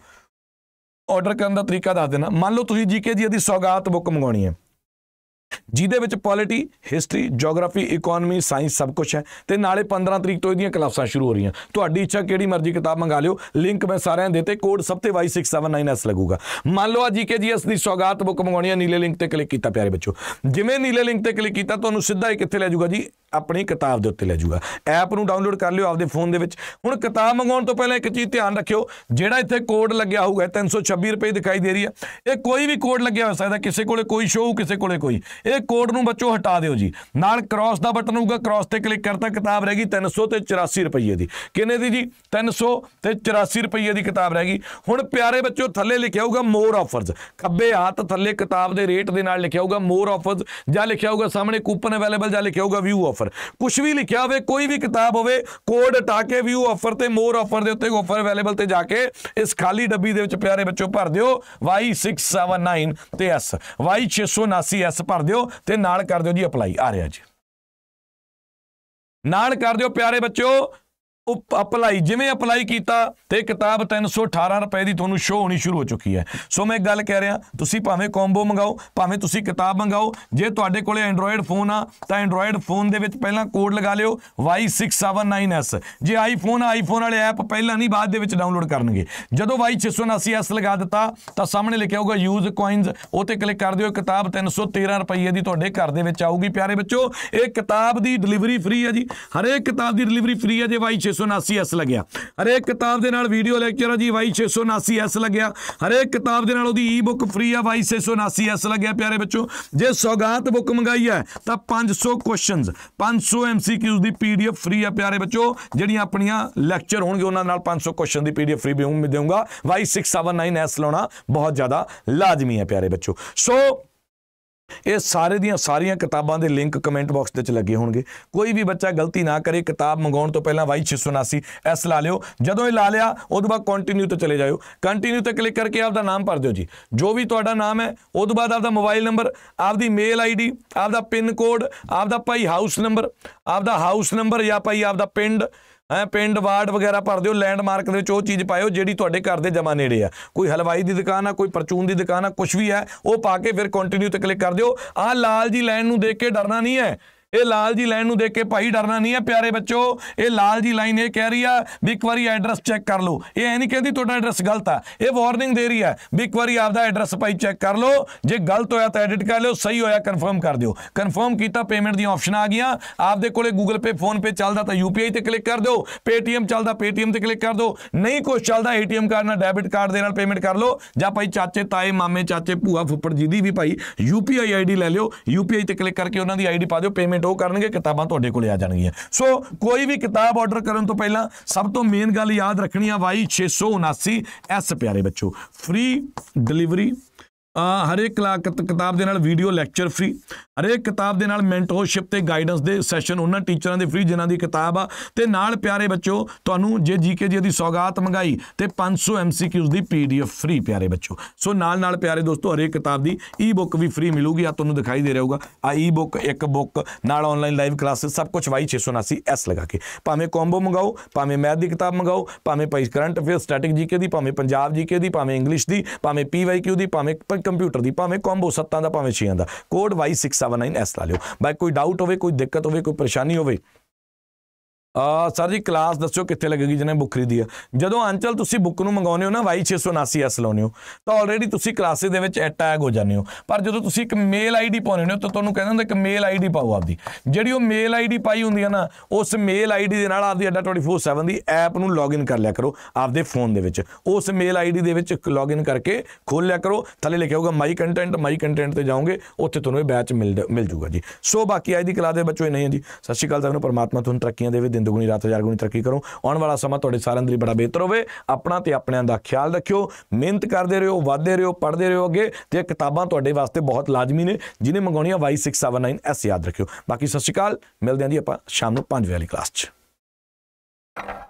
ਆਰਡਰ ਕਰਨ ਦਾ ਤਰੀਕਾ ਦੱਸ ਦੇਣਾ ਮੰਨ ਲਓ ਤੁਸੀਂ ਜੀਕੇ ਦੀ ਇਹਦੀ ਸੌਗਾਤ ਬੁੱਕ ਮੰਗਾਉਣੀ ਹੈ ਜਿਹਦੇ ਵਿੱਚ polity history geography economy science ਸਭ ਕੁਝ ਹੈ ਤੇ ਨਾਲੇ 15 ਤਰੀਕ ਤੋਂ ਇਹਦੀਆਂ ਕਲਾਸਾਂ ਸ਼ੁਰੂ ਹੋ ਰਹੀਆਂ ਤੁਹਾਡੀ ਇੱਛਾ ਕਿਹੜੀ ਮਰਜ਼ੀ ਕਿਤਾਬ ਮੰਗਾ ਲਿਓ ਲਿੰਕ ਮੈਂ ਸਾਰਿਆਂ ਦੇ ਤੇ ਕੋਡ ਸਭ ਤੇ Y679S ਲੱਗੂਗਾ ਮੰਨ ਲਓ ਆ ਜੀਕੇਜੀਐਸ e ਦੀ ਸੌਗਾਤ ਬੁੱਕ ਮੰਗਵਾਉਣੀ ਹੈ ਨੀਲੇ ਲਿੰਕ ਤੇ ਕਲਿੱਕ ਕੀਤਾ ਪਿਆਰੇ ਬੱਚੋ ਜਿਵੇਂ ਨੀਲੇ ਲਿੰਕ ਤੇ ਕਲਿੱਕ ਕੀਤਾ ਤੁਹਾਨੂੰ ਸਿੱਧਾ ਇਹ ਕਿੱਥੇ ਲੈ ਜਾਊਗਾ ਜੀ ਆਪਣੀ ਕਿਤਾਬ ਦੇ ਉੱਤੇ ਲੈ ਜਾਊਗਾ ਐਪ ਨੂੰ ਡਾਊਨਲੋਡ ਕਰ ਲਿਓ ਆਪਦੇ ਫੋਨ ਦੇ ਵਿੱਚ ਹੁਣ ਕਿਤਾਬ ਮੰਗਾਉਣ ਤੋਂ ਪਹਿਲਾਂ ਇੱਕ ਚੀਜ਼ ਧਿਆਨ ਰੱਖਿਓ ਜਿਹੜਾ ਇੱਥੇ ਕੋਡ ਲੱਗਿਆ ਹੋਊਗਾ 326 ਰੁਪਏ ਦਿਖਾਈ ਦੇ ਰਹੀ ਹੈ ਇਹ ਕੋਈ ਵੀ ਕੋਡ ਲੱਗਿਆ ਹੋ ਸਕਦਾ ਕਿਸੇ ਕੋਲੇ ਕੋਈ ਸ਼ੋਅ ਕਿਸੇ ਕੋਲੇ ਕੋਈ ਇਹ ਕੋਡ ਨੂੰ ਬੱਚੋ ਹਟਾ ਦਿਓ ਜੀ ਨਾਲ ਕ੍ਰਾਸ ਦਾ ਬਟਨ ਹੋਊਗਾ ਕ੍ਰਾਸ ਤੇ ਕਲਿੱਕ ਕਰਤਾ ਕਿਤਾਬ ਰਹਿ ਗਈ 300 ਤੇ 84 ਰੁਪਏ ਦੀ ਕਿੰਨੇ ਦੀ ਜੀ 300 ਤੇ 84 ਰੁਪਏ ਦੀ ਕਿਤਾਬ ਰਹਿ ਗਈ ਹੁਣ ਪਿਆਰੇ ਬੱਚੋ ਥੱਲੇ ਲਿਖਿਆ ਹੋਊਗਾ ਮੋਰ ਆਫਰਸ ਖੱਬੇ ਹੱਥ ਥੱਲੇ ਕਿਤਾਬ ਦੇ ਰੇਟ ਦੇ ਨਾਲ ਲਿਖਿਆ ਹੋਊਗਾ ਮੋਰ ਆਫਰਸ ਜਾਂ ਲਿਖਿਆ ਹੋਊਗਾ ਸਾਹਮਣੇ ਕੂਪਨ ਅਵੇਲੇਬਲ ਜਾਂ ਲਿਖਿਆ ਹੋਊਗਾ ਵਿਊ ਆਫਰ ਕੁਝ ਵੀ ਲਿਖਿਆ ਹੋਵੇ ਕੋਈ ਵੀ ਕਿਤਾਬ ਹੋਵੇ ਕੋਡ ਹਟਾ ਕੇ ਵਿਊ ਆਫਰ ਤੇ ਮੋਰ ਆਫਰ ਦੇ ਉੱਤੇ ਆਫਰ ਅਵੇਲੇਬਲ ਤੇ ਜਾ ਕੇ ਇਸ ਖਾਲੀ ਡੱਬੀ ਦੇ ਵਿੱਚ ਪਿਆਰੇ ਬੱਚੋ ਭਰ ਦਿਓ Y679 ਤੇ S Y679 S ਭਰ ਦਿਓ ਦਿਓ ਤੇ ਨਾਲ ਕਰ ਦਿਓ ਜੀ ਅਪਲਾਈ ਆ ਰਿਹਾ ਜੀ ਨਾਲ ਕਰ ਦਿਓ ਪਿਆਰੇ ਬੱਚਿਓ ਅਪਲਾਈ ਜਿਵੇਂ ਅਪਲਾਈ ਕੀਤਾ ਤੇ ਕਿਤਾਬ 318 ਰੁਪਏ ਦੀ ਤੁਹਾਨੂੰ ਸ਼ੋ ਹੋਣੀ ਸ਼ੁਰੂ ਹੋ ਚੁੱਕੀ ਹੈ ਸੋ ਮੈਂ ਇੱਕ ਗੱਲ ਕਹਿ ਰਿਹਾ ਤੁਸੀਂ ਭਾਵੇਂ ਕੰਬੋ ਮੰਗਾਓ ਭਾਵੇਂ ਤੁਸੀਂ ਕਿਤਾਬ ਮੰਗਾਓ ਜੇ ਤੁਹਾਡੇ ਕੋਲੇ ਐਂਡਰੋਇਡ ਫੋਨ ਆ ਤਾਂ ਐਂਡਰੋਇਡ ਫੋਨ ਦੇ ਵਿੱਚ ਪਹਿਲਾਂ ਕੋਡ ਲਗਾ ਲਿਓ Y679S ਜੇ ਆਈਫੋਨ ਆਈਫੋਨ ਵਾਲੇ ਐਪ ਪਹਿਲਾਂ ਨਹੀਂ ਬਾਅਦ ਦੇ ਵਿੱਚ ਡਾਊਨਲੋਡ ਕਰਨਗੇ ਜਦੋਂ Y679S ਲਗਾ ਦਿੱਤਾ ਤਾਂ ਸਾਹਮਣੇ ਲਿਖਿਆ ਹੋਊਗਾ ਯੂਜ਼ ਕੋਇਨਸ ਉਹ ਤੇ ਕਲਿੱਕ ਕਰ ਦਿਓ ਕਿਤਾਬ 313 ਰੁਪਏ ਦੀ ਤੁਹਾਡੇ ਘਰ ਦੇ ਵਿੱਚ ਆਊਗੀ ਪਿਆਰੇ ਬੱਚੋ ਇਹ ਕਿਤਾਬ ਦੀ ਡਿਲੀਵਰੀ ਫ੍ਰੀ ਹੈ ਜੀ ਹਰੇਕ ਕਿਤਾਬ ਦੀ ਡਿਲੀਵਰੀ ਫ੍ਰੀ ਹੈ ਜੇ Y6 679S ਲੱਗਿਆ ਹਰੇਕ ਕਿਤਾਬ ਦੇ ਨਾਲ ਵੀਡੀਓ ਲੈਕਚਰ ਆ ਜੀ Y679S ਲੱਗਿਆ ਹਰੇਕ ਕਿਤਾਬ ਦੇ ਨਾਲ ਉਹਦੀ ਈ-ਬੁੱਕ ਫ੍ਰੀ ਆ Y679S ਲੱਗਿਆ ਪਿਆਰੇ ਬੱਚੋ ਜੇ ਸੌਗਾਤ ਬੁੱਕ ਮੰਗਾਈ ਹੈ ਤਾਂ 500 ਕੁਐਸਚਨਸ 500 MCQs ਦੀ ਪੀਡੀਐਫ ਫ੍ਰੀ ਆ ਪਿਆਰੇ ਬੱਚੋ ਜਿਹੜੀਆਂ ਆਪਣੀਆਂ ਲੈਕਚਰ ਹੋਣਗੇ ਉਹਨਾਂ ਨਾਲ 500 ਕੁਐਸਚਨ ਦੀ ਪੀਡੀਐਫ ਫ੍ਰੀ ਵੀ ਉਮੀਦ ਦੇਵਾਂਗਾ Y679S ਲਾਉਣਾ ਬਹੁਤ ਜ਼ਿਆਦਾ ਲਾਜ਼ਮੀ ਹੈ ਪਿਆਰੇ ਬੱਚੋ ਸੋ ਇਹ ਸਾਰੇ ਦੀਆਂ ਸਾਰੀਆਂ ਕਿਤਾਬਾਂ ਦੇ ਲਿੰਕ ਕਮੈਂਟ ਬਾਕਸ ਦੇ ਵਿੱਚ ਲੱਗੇ ਹੋਣਗੇ ਕੋਈ ਵੀ ਬੱਚਾ ਗਲਤੀ ਨਾ ਕਰੇ ਕਿਤਾਬ ਮੰਗਾਉਣ ਤੋਂ ਪਹਿਲਾਂ 679 ਐਸ ਲਾ ਲਿਓ ਜਦੋਂ ਇਹ ਲਾ ਲਿਆ ਉਦੋਂ ਬਾਅਦ ਕੰਟੀਨਿਊ ਤੇ ਚਲੇ ਜਾਇਓ ਕੰਟੀਨਿਊ ਤੇ ਕਲਿੱਕ ਕਰਕੇ ਆਪਦਾ ਨਾਮ ਭਰ ਦਿਓ ਜੀ ਜੋ ਵੀ ਤੁਹਾਡਾ ਨਾਮ ਹੈ ਉਦੋਂ ਬਾਅਦ ਆਪਦਾ ਮੋਬਾਈਲ ਨੰਬਰ ਆਪਦੀ ਮੇਲ ਆਈਡੀ ਆਪਦਾ ਪਿਨ ਕੋਡ ਆਪਦਾ ਭਾਈ ਹਾਊਸ ਨੰਬਰ ਆਪਦਾ ਹਾਊਸ ਨੰਬਰ ਜਾਂ ਭਾਈ ਆਪਦਾ ਪਿੰਡ ਹੈ ਪਿੰਡ ਵਾਰਡ ਵਗੈਰਾ ਭਰ ਦਿਓ ਲੈਂਡਮਾਰਕ ਦੇ ਵਿੱਚ ਉਹ ਚੀਜ਼ ਪਾਇਓ ਜਿਹੜੀ ਤੁਹਾਡੇ ਘਰ ਦੇ ਜਮਾ ਨੇੜੇ ਆ ਕੋਈ ਹਲਵਾਈ ਦੀ ਦੁਕਾਨ ਆ ਕੋਈ ਪਰਚੂਨ ਦੀ ਦੁਕਾਨ ਆ ਕੁਝ ਵੀ ਹੈ ਉਹ ਪਾ ਕੇ ਫਿਰ ਕੰਟੀਨਿਊ ਤੇ ਕਲਿੱਕ ਕਰ ਦਿਓ ਆ ਲਾਲ ਜੀ ਲਾਈਨ ਨੂੰ ਦੇਖ ਕੇ ਡਰਨਾ ਨਹੀਂ ਹੈ ਇਹ ਲਾਲ ਜੀ ਲਾਈਨ ਨੂੰ ਦੇਖ ਕੇ ਭਾਈ ਡਰਨਾ ਨਹੀਂ ਹੈ ਪਿਆਰੇ ਬੱਚੋ ਇਹ ਲਾਲ ਜੀ ਲਾਈਨ ਇਹ ਕਹਿ ਰਹੀ ਆ ਵੀ ਇੱਕ ਵਾਰੀ ਐਡਰੈਸ ਚੈੱਕ ਕਰ ਲਓ ਇਹ ਐ ਨਹੀਂ ਕਹਿੰਦੀ ਤੁਹਾਡਾ ਐਡਰੈਸ ਗਲਤ ਆ ਇਹ ਵਾਰਨਿੰਗ ਦੇ ਰਹੀ ਆ ਵੀ ਇੱਕ ਵਾਰੀ ਆਪਦਾ ਐਡਰੈਸ ਭਾਈ ਚੈੱਕ ਕਰ ਲਓ ਜੇ ਗਲਤ ਹੋਇਆ ਤਾਂ ਐਡਿਟ ਕਰ ਲਿਓ ਸਹੀ ਹੋਇਆ ਕਨਫਰਮ ਕਰ ਦਿਓ ਕਨਫਰਮ ਕੀਤਾ ਪੇਮੈਂਟ ਦੀ ਆਪਸ਼ਨ ਆ ਗਈਆਂ ਆਪਦੇ ਕੋਲੇ Google Pay ਫੋਨ ਪੇ ਚੱਲਦਾ ਤਾਂ UPI ਤੇ ਕਲਿੱਕ ਕਰ ਦਿਓ Paytm ਚੱਲਦਾ Paytm ਤੇ ਕਲਿੱਕ ਕਰ ਦਿਓ ਨਹੀਂ ਕੁਝ ਚੱਲਦਾ ATM ਕਾਰਡ ਨਾਲ ਡੈਬਿਟ ਕਾਰਡ ਦੇ ਨਾਲ ਪੇਮੈਂਟ ਕਰ ਲਓ ਜਾਂ ਭਾਈ ਚਾਚੇ ਤਾਏ ਮਾਮੇ ਚਾਚੇ ਭੂਆ ਫੁੱਫੜ ਜੀ ਦੀ ਵੀ ਭਾਈ UPI ਆਈਡੀ ਲੈ ਲਿਓ UPI ਤੇ ਕਲਿੱਕ ਕਰਕੇ ਉਹਨਾਂ ਦੀ ਆਈਡੀ ਪਾ ਦਿਓ ਪੇਮੈਂਟ ਪੇਮੈਂਟ ਉਹ ਕਰਨਗੇ ਕਿਤਾਬਾਂ ਤੁਹਾਡੇ ਕੋਲੇ ਆ ਜਾਣਗੀਆਂ ਸੋ ਕੋਈ ਵੀ ਕਿਤਾਬ ਆਰਡਰ ਕਰਨ ਤੋਂ ਪਹਿਲਾਂ ਸਭ ਤੋਂ ਮੇਨ ਗੱਲ ਯਾਦ ਰੱਖਣੀ ਆ ਵਾਈ 679 ਐਸ ਪਿਆਰੇ ਬੱਚੋ ਫ੍ਰੀ ਡਿਲੀਵਰੀ ਹਰੇਕ ਕਿਤਾਬ ਦੇ ਨਾਲ ਵੀਡੀਓ ਲੈਕਚਰ ਫ੍ਰੀ ਹਰੇਕ ਕਿਤਾਬ ਦੇ ਨਾਲ ਮੈਂਟੋਰਸ਼ਿਪ ਤੇ ਗਾਈਡੈਂਸ ਦੇ ਸੈਸ਼ਨ ਉਹਨਾਂ ਟੀਚਰਾਂ ਦੇ ਫ੍ਰੀ ਜਿਨ੍ਹਾਂ ਦੀ ਕਿਤਾਬ ਆ ਤੇ ਨਾਲ ਪਿਆਰੇ ਬੱਚੋ ਤੁਹਾਨੂੰ ਜੇ ਜੀਕੇ ਜੀ ਦੀ ਸੌਗਾਤ ਮੰਗਾਈ ਤੇ 500 ਐਮਸੀਕਿਊਜ਼ ਦੀ ਪੀਡੀਐਫ ਫ੍ਰੀ ਪਿਆਰੇ ਬੱਚੋ ਸੋ ਨਾਲ ਨਾਲ ਪਿਆਰੇ ਦੋਸਤੋ ਹਰੇਕ ਕਿਤਾਬ ਦੀ ਈ-ਬੁੱਕ ਵੀ ਫ੍ਰੀ ਮਿਲੂਗੀ ਆ ਤੁਹਾਨੂੰ ਦਿਖਾਈ ਦੇ ਰਹੂਗਾ ਆ ਈ-ਬੁੱਕ ਇੱਕ ਬੁੱਕ ਨਾਲ ਆਨਲਾਈਨ ਲਾਈਵ ਕਲਾਸਿਸ ਸਭ ਕੁਝ ਐਸ ਲਗਾ ਕੇ ਭਾਵੇਂ ਕੰਬੋ ਮੰਗਾਓ ਭਾਵੇਂ ਮੈਥ ਦੀ ਕਿਤਾਬ ਮੰਗਾਓ ਭਾਵੇਂ ਪਾਈ ਕਰੰਟ ਅਫੇਅਰ ਸਟੈਟਿਕ ਜੀਕੇ ਦੀ ਭਾਵੇਂ ਪੰਜਾਬ ਜੀਕੇ ਦੀ ਭਾਵੇਂ ਇੰਗਲਿਸ਼ ਦੀ ਭਾਵੇਂ ਪੀਵਾਈਕਿਊ ਦੀ ਭਾਵੇਂ ਐਂਡ ਕੰਪਿਊਟਰ ਦੀ ਭਾਵੇਂ ਕੰਬੋ 7 ਦਾ ਭਾਵੇਂ 6 ਦਾ ਕੋਡ Y679S ਲਾ ਲਿਓ ਬਾਈ ਕੋਈ ਡਾਊਟ ਹੋਵੇ ਕੋਈ ਦਿੱਕਤ ਹੋਵੇ ਕੋਈ ਪਰੇਸ਼ਾਨੀ ਹੋਵੇ ਸਰ ਜੀ ਕਲਾਸ ਦੱਸਿਓ ਕਿੱਥੇ ਲੱਗੇਗੀ ਜਿਹਨੇ ਬੁੱਕ ਖਰੀਦੀ ਆ ਜਦੋਂ ਅੰਚਲ ਤੁਸੀਂ ਬੁੱਕ ਨੂੰ ਮੰਗਾਉਨੇ ਹੋ ਨਾ Y679S ਲਾਉਨੇ ਹੋ ਤਾਂ ਆਲਰੇਡੀ ਤੁਸੀਂ ਕਲਾਸੇ ਦੇ ਵਿੱਚ ਟੈਗ ਹੋ ਜਾਂਦੇ ਹੋ ਪਰ ਜਦੋਂ ਤੁਸੀਂ ਇੱਕ ਮੇਲ ਆਈਡੀ ਪਾਉਨੇ ਹੋ ਤਾਂ ਤੁਹਾਨੂੰ ਕਹਿੰਦੇ ਹੁੰਦੇ ਇੱਕ ਮੇਲ ਆਈਡੀ ਪਾਓ ਆਪਦੀ ਜਿਹੜੀ ਉਹ ਮੇਲ ਆਈਡੀ ਪਾਈ ਹੁੰਦੀ ਹੈ ਨਾ ਉਸ ਮੇਲ ਆਈਡੀ ਦੇ ਨਾਲ ਆਪਦੀ ਅੱਡਾ 24/7 ਦੀ ਐਪ ਨੂੰ ਲੌਗਇਨ ਕਰ ਲਿਆ ਕਰੋ ਆਪਦੇ ਫੋਨ ਦੇ ਵਿੱਚ ਉਸ ਮੇਲ ਆਈਡੀ ਦੇ ਵਿੱਚ ਲੌਗਇਨ ਕਰਕੇ ਖੋਲ ਲਿਆ ਕਰੋ ਥੱਲੇ ਲਿਖਿਆ ਹੋਊਗਾ ਮਾਈ ਕੰਟੈਂਟ ਮਾਈ ਕੰਟੈਂਟ ਤੇ ਜਾਓਗੇ ਉੱਥੇ ਤੁਹਾਨੂੰ ਇਹ ਬੈਚ ਮਿਲ ਮਿਲ ਜੂਗਾ ਜੀ ਸੋ ਬਾਕੀ ਆਈਡੀ ਕਲਾਸ ਦੇ ਬੱਚੋ ਇਹ ਨਹੀਂ ਹੈ ਜੀ ਸਤਿ ਸ਼੍ਰੀ ਅਕਾਲ ਤੁਹਾਨੂੰ ਪਰਮਾਤਮਾ ਤੁਹਾਨੂੰ ਤਰੱਕੀਆਂ ਦੇਵੇ ਦਿਨ ਦੁਗਣੀ ਰਾਤ ਹਜ਼ਾਰ ਗੁਣੀ ਤਰੱਕੀ ਕਰੋ ਆਉਣ ਵਾਲਾ ਸਮਾਂ ਤੁਹਾਡੇ ਸਾਰਿਆਂ ਦੇ ਲਈ ਬੜਾ ਬਿਹਤਰ ਹੋਵੇ ਆਪਣਾ ਤੇ ਆਪਣਿਆਂ ਦਾ ਖਿਆਲ ਰੱਖਿਓ ਮਿਹਨਤ ਕਰਦੇ ਰਹੋ ਵਾਧਦੇ ਰਹੋ ਪੜ੍ਹਦੇ ਰਹੋ ਅੱਗੇ ਤੇ ਕਿਤਾਬਾਂ ਤੁਹਾਡੇ ਵਾਸਤੇ ਬਹੁਤ ਲਾਜ਼ਮੀ ਨੇ ਜਿਹਨੇ ਮੰਗਾਉਣੀਆਂ Y679 ਐਸ ਯਾਦ ਰੱਖਿਓ ਬਾਕੀ ਸਤਿ ਸ਼੍ਰੀ ਅਕਾਲ ਮਿਲਦੇ ਹਾਂ ਜੀ ਆਪਾਂ ਸ਼ਾਮ ਨੂੰ 5 ਵਜੇ ਵਾਲੀ ਕਲਾਸ 'ਚ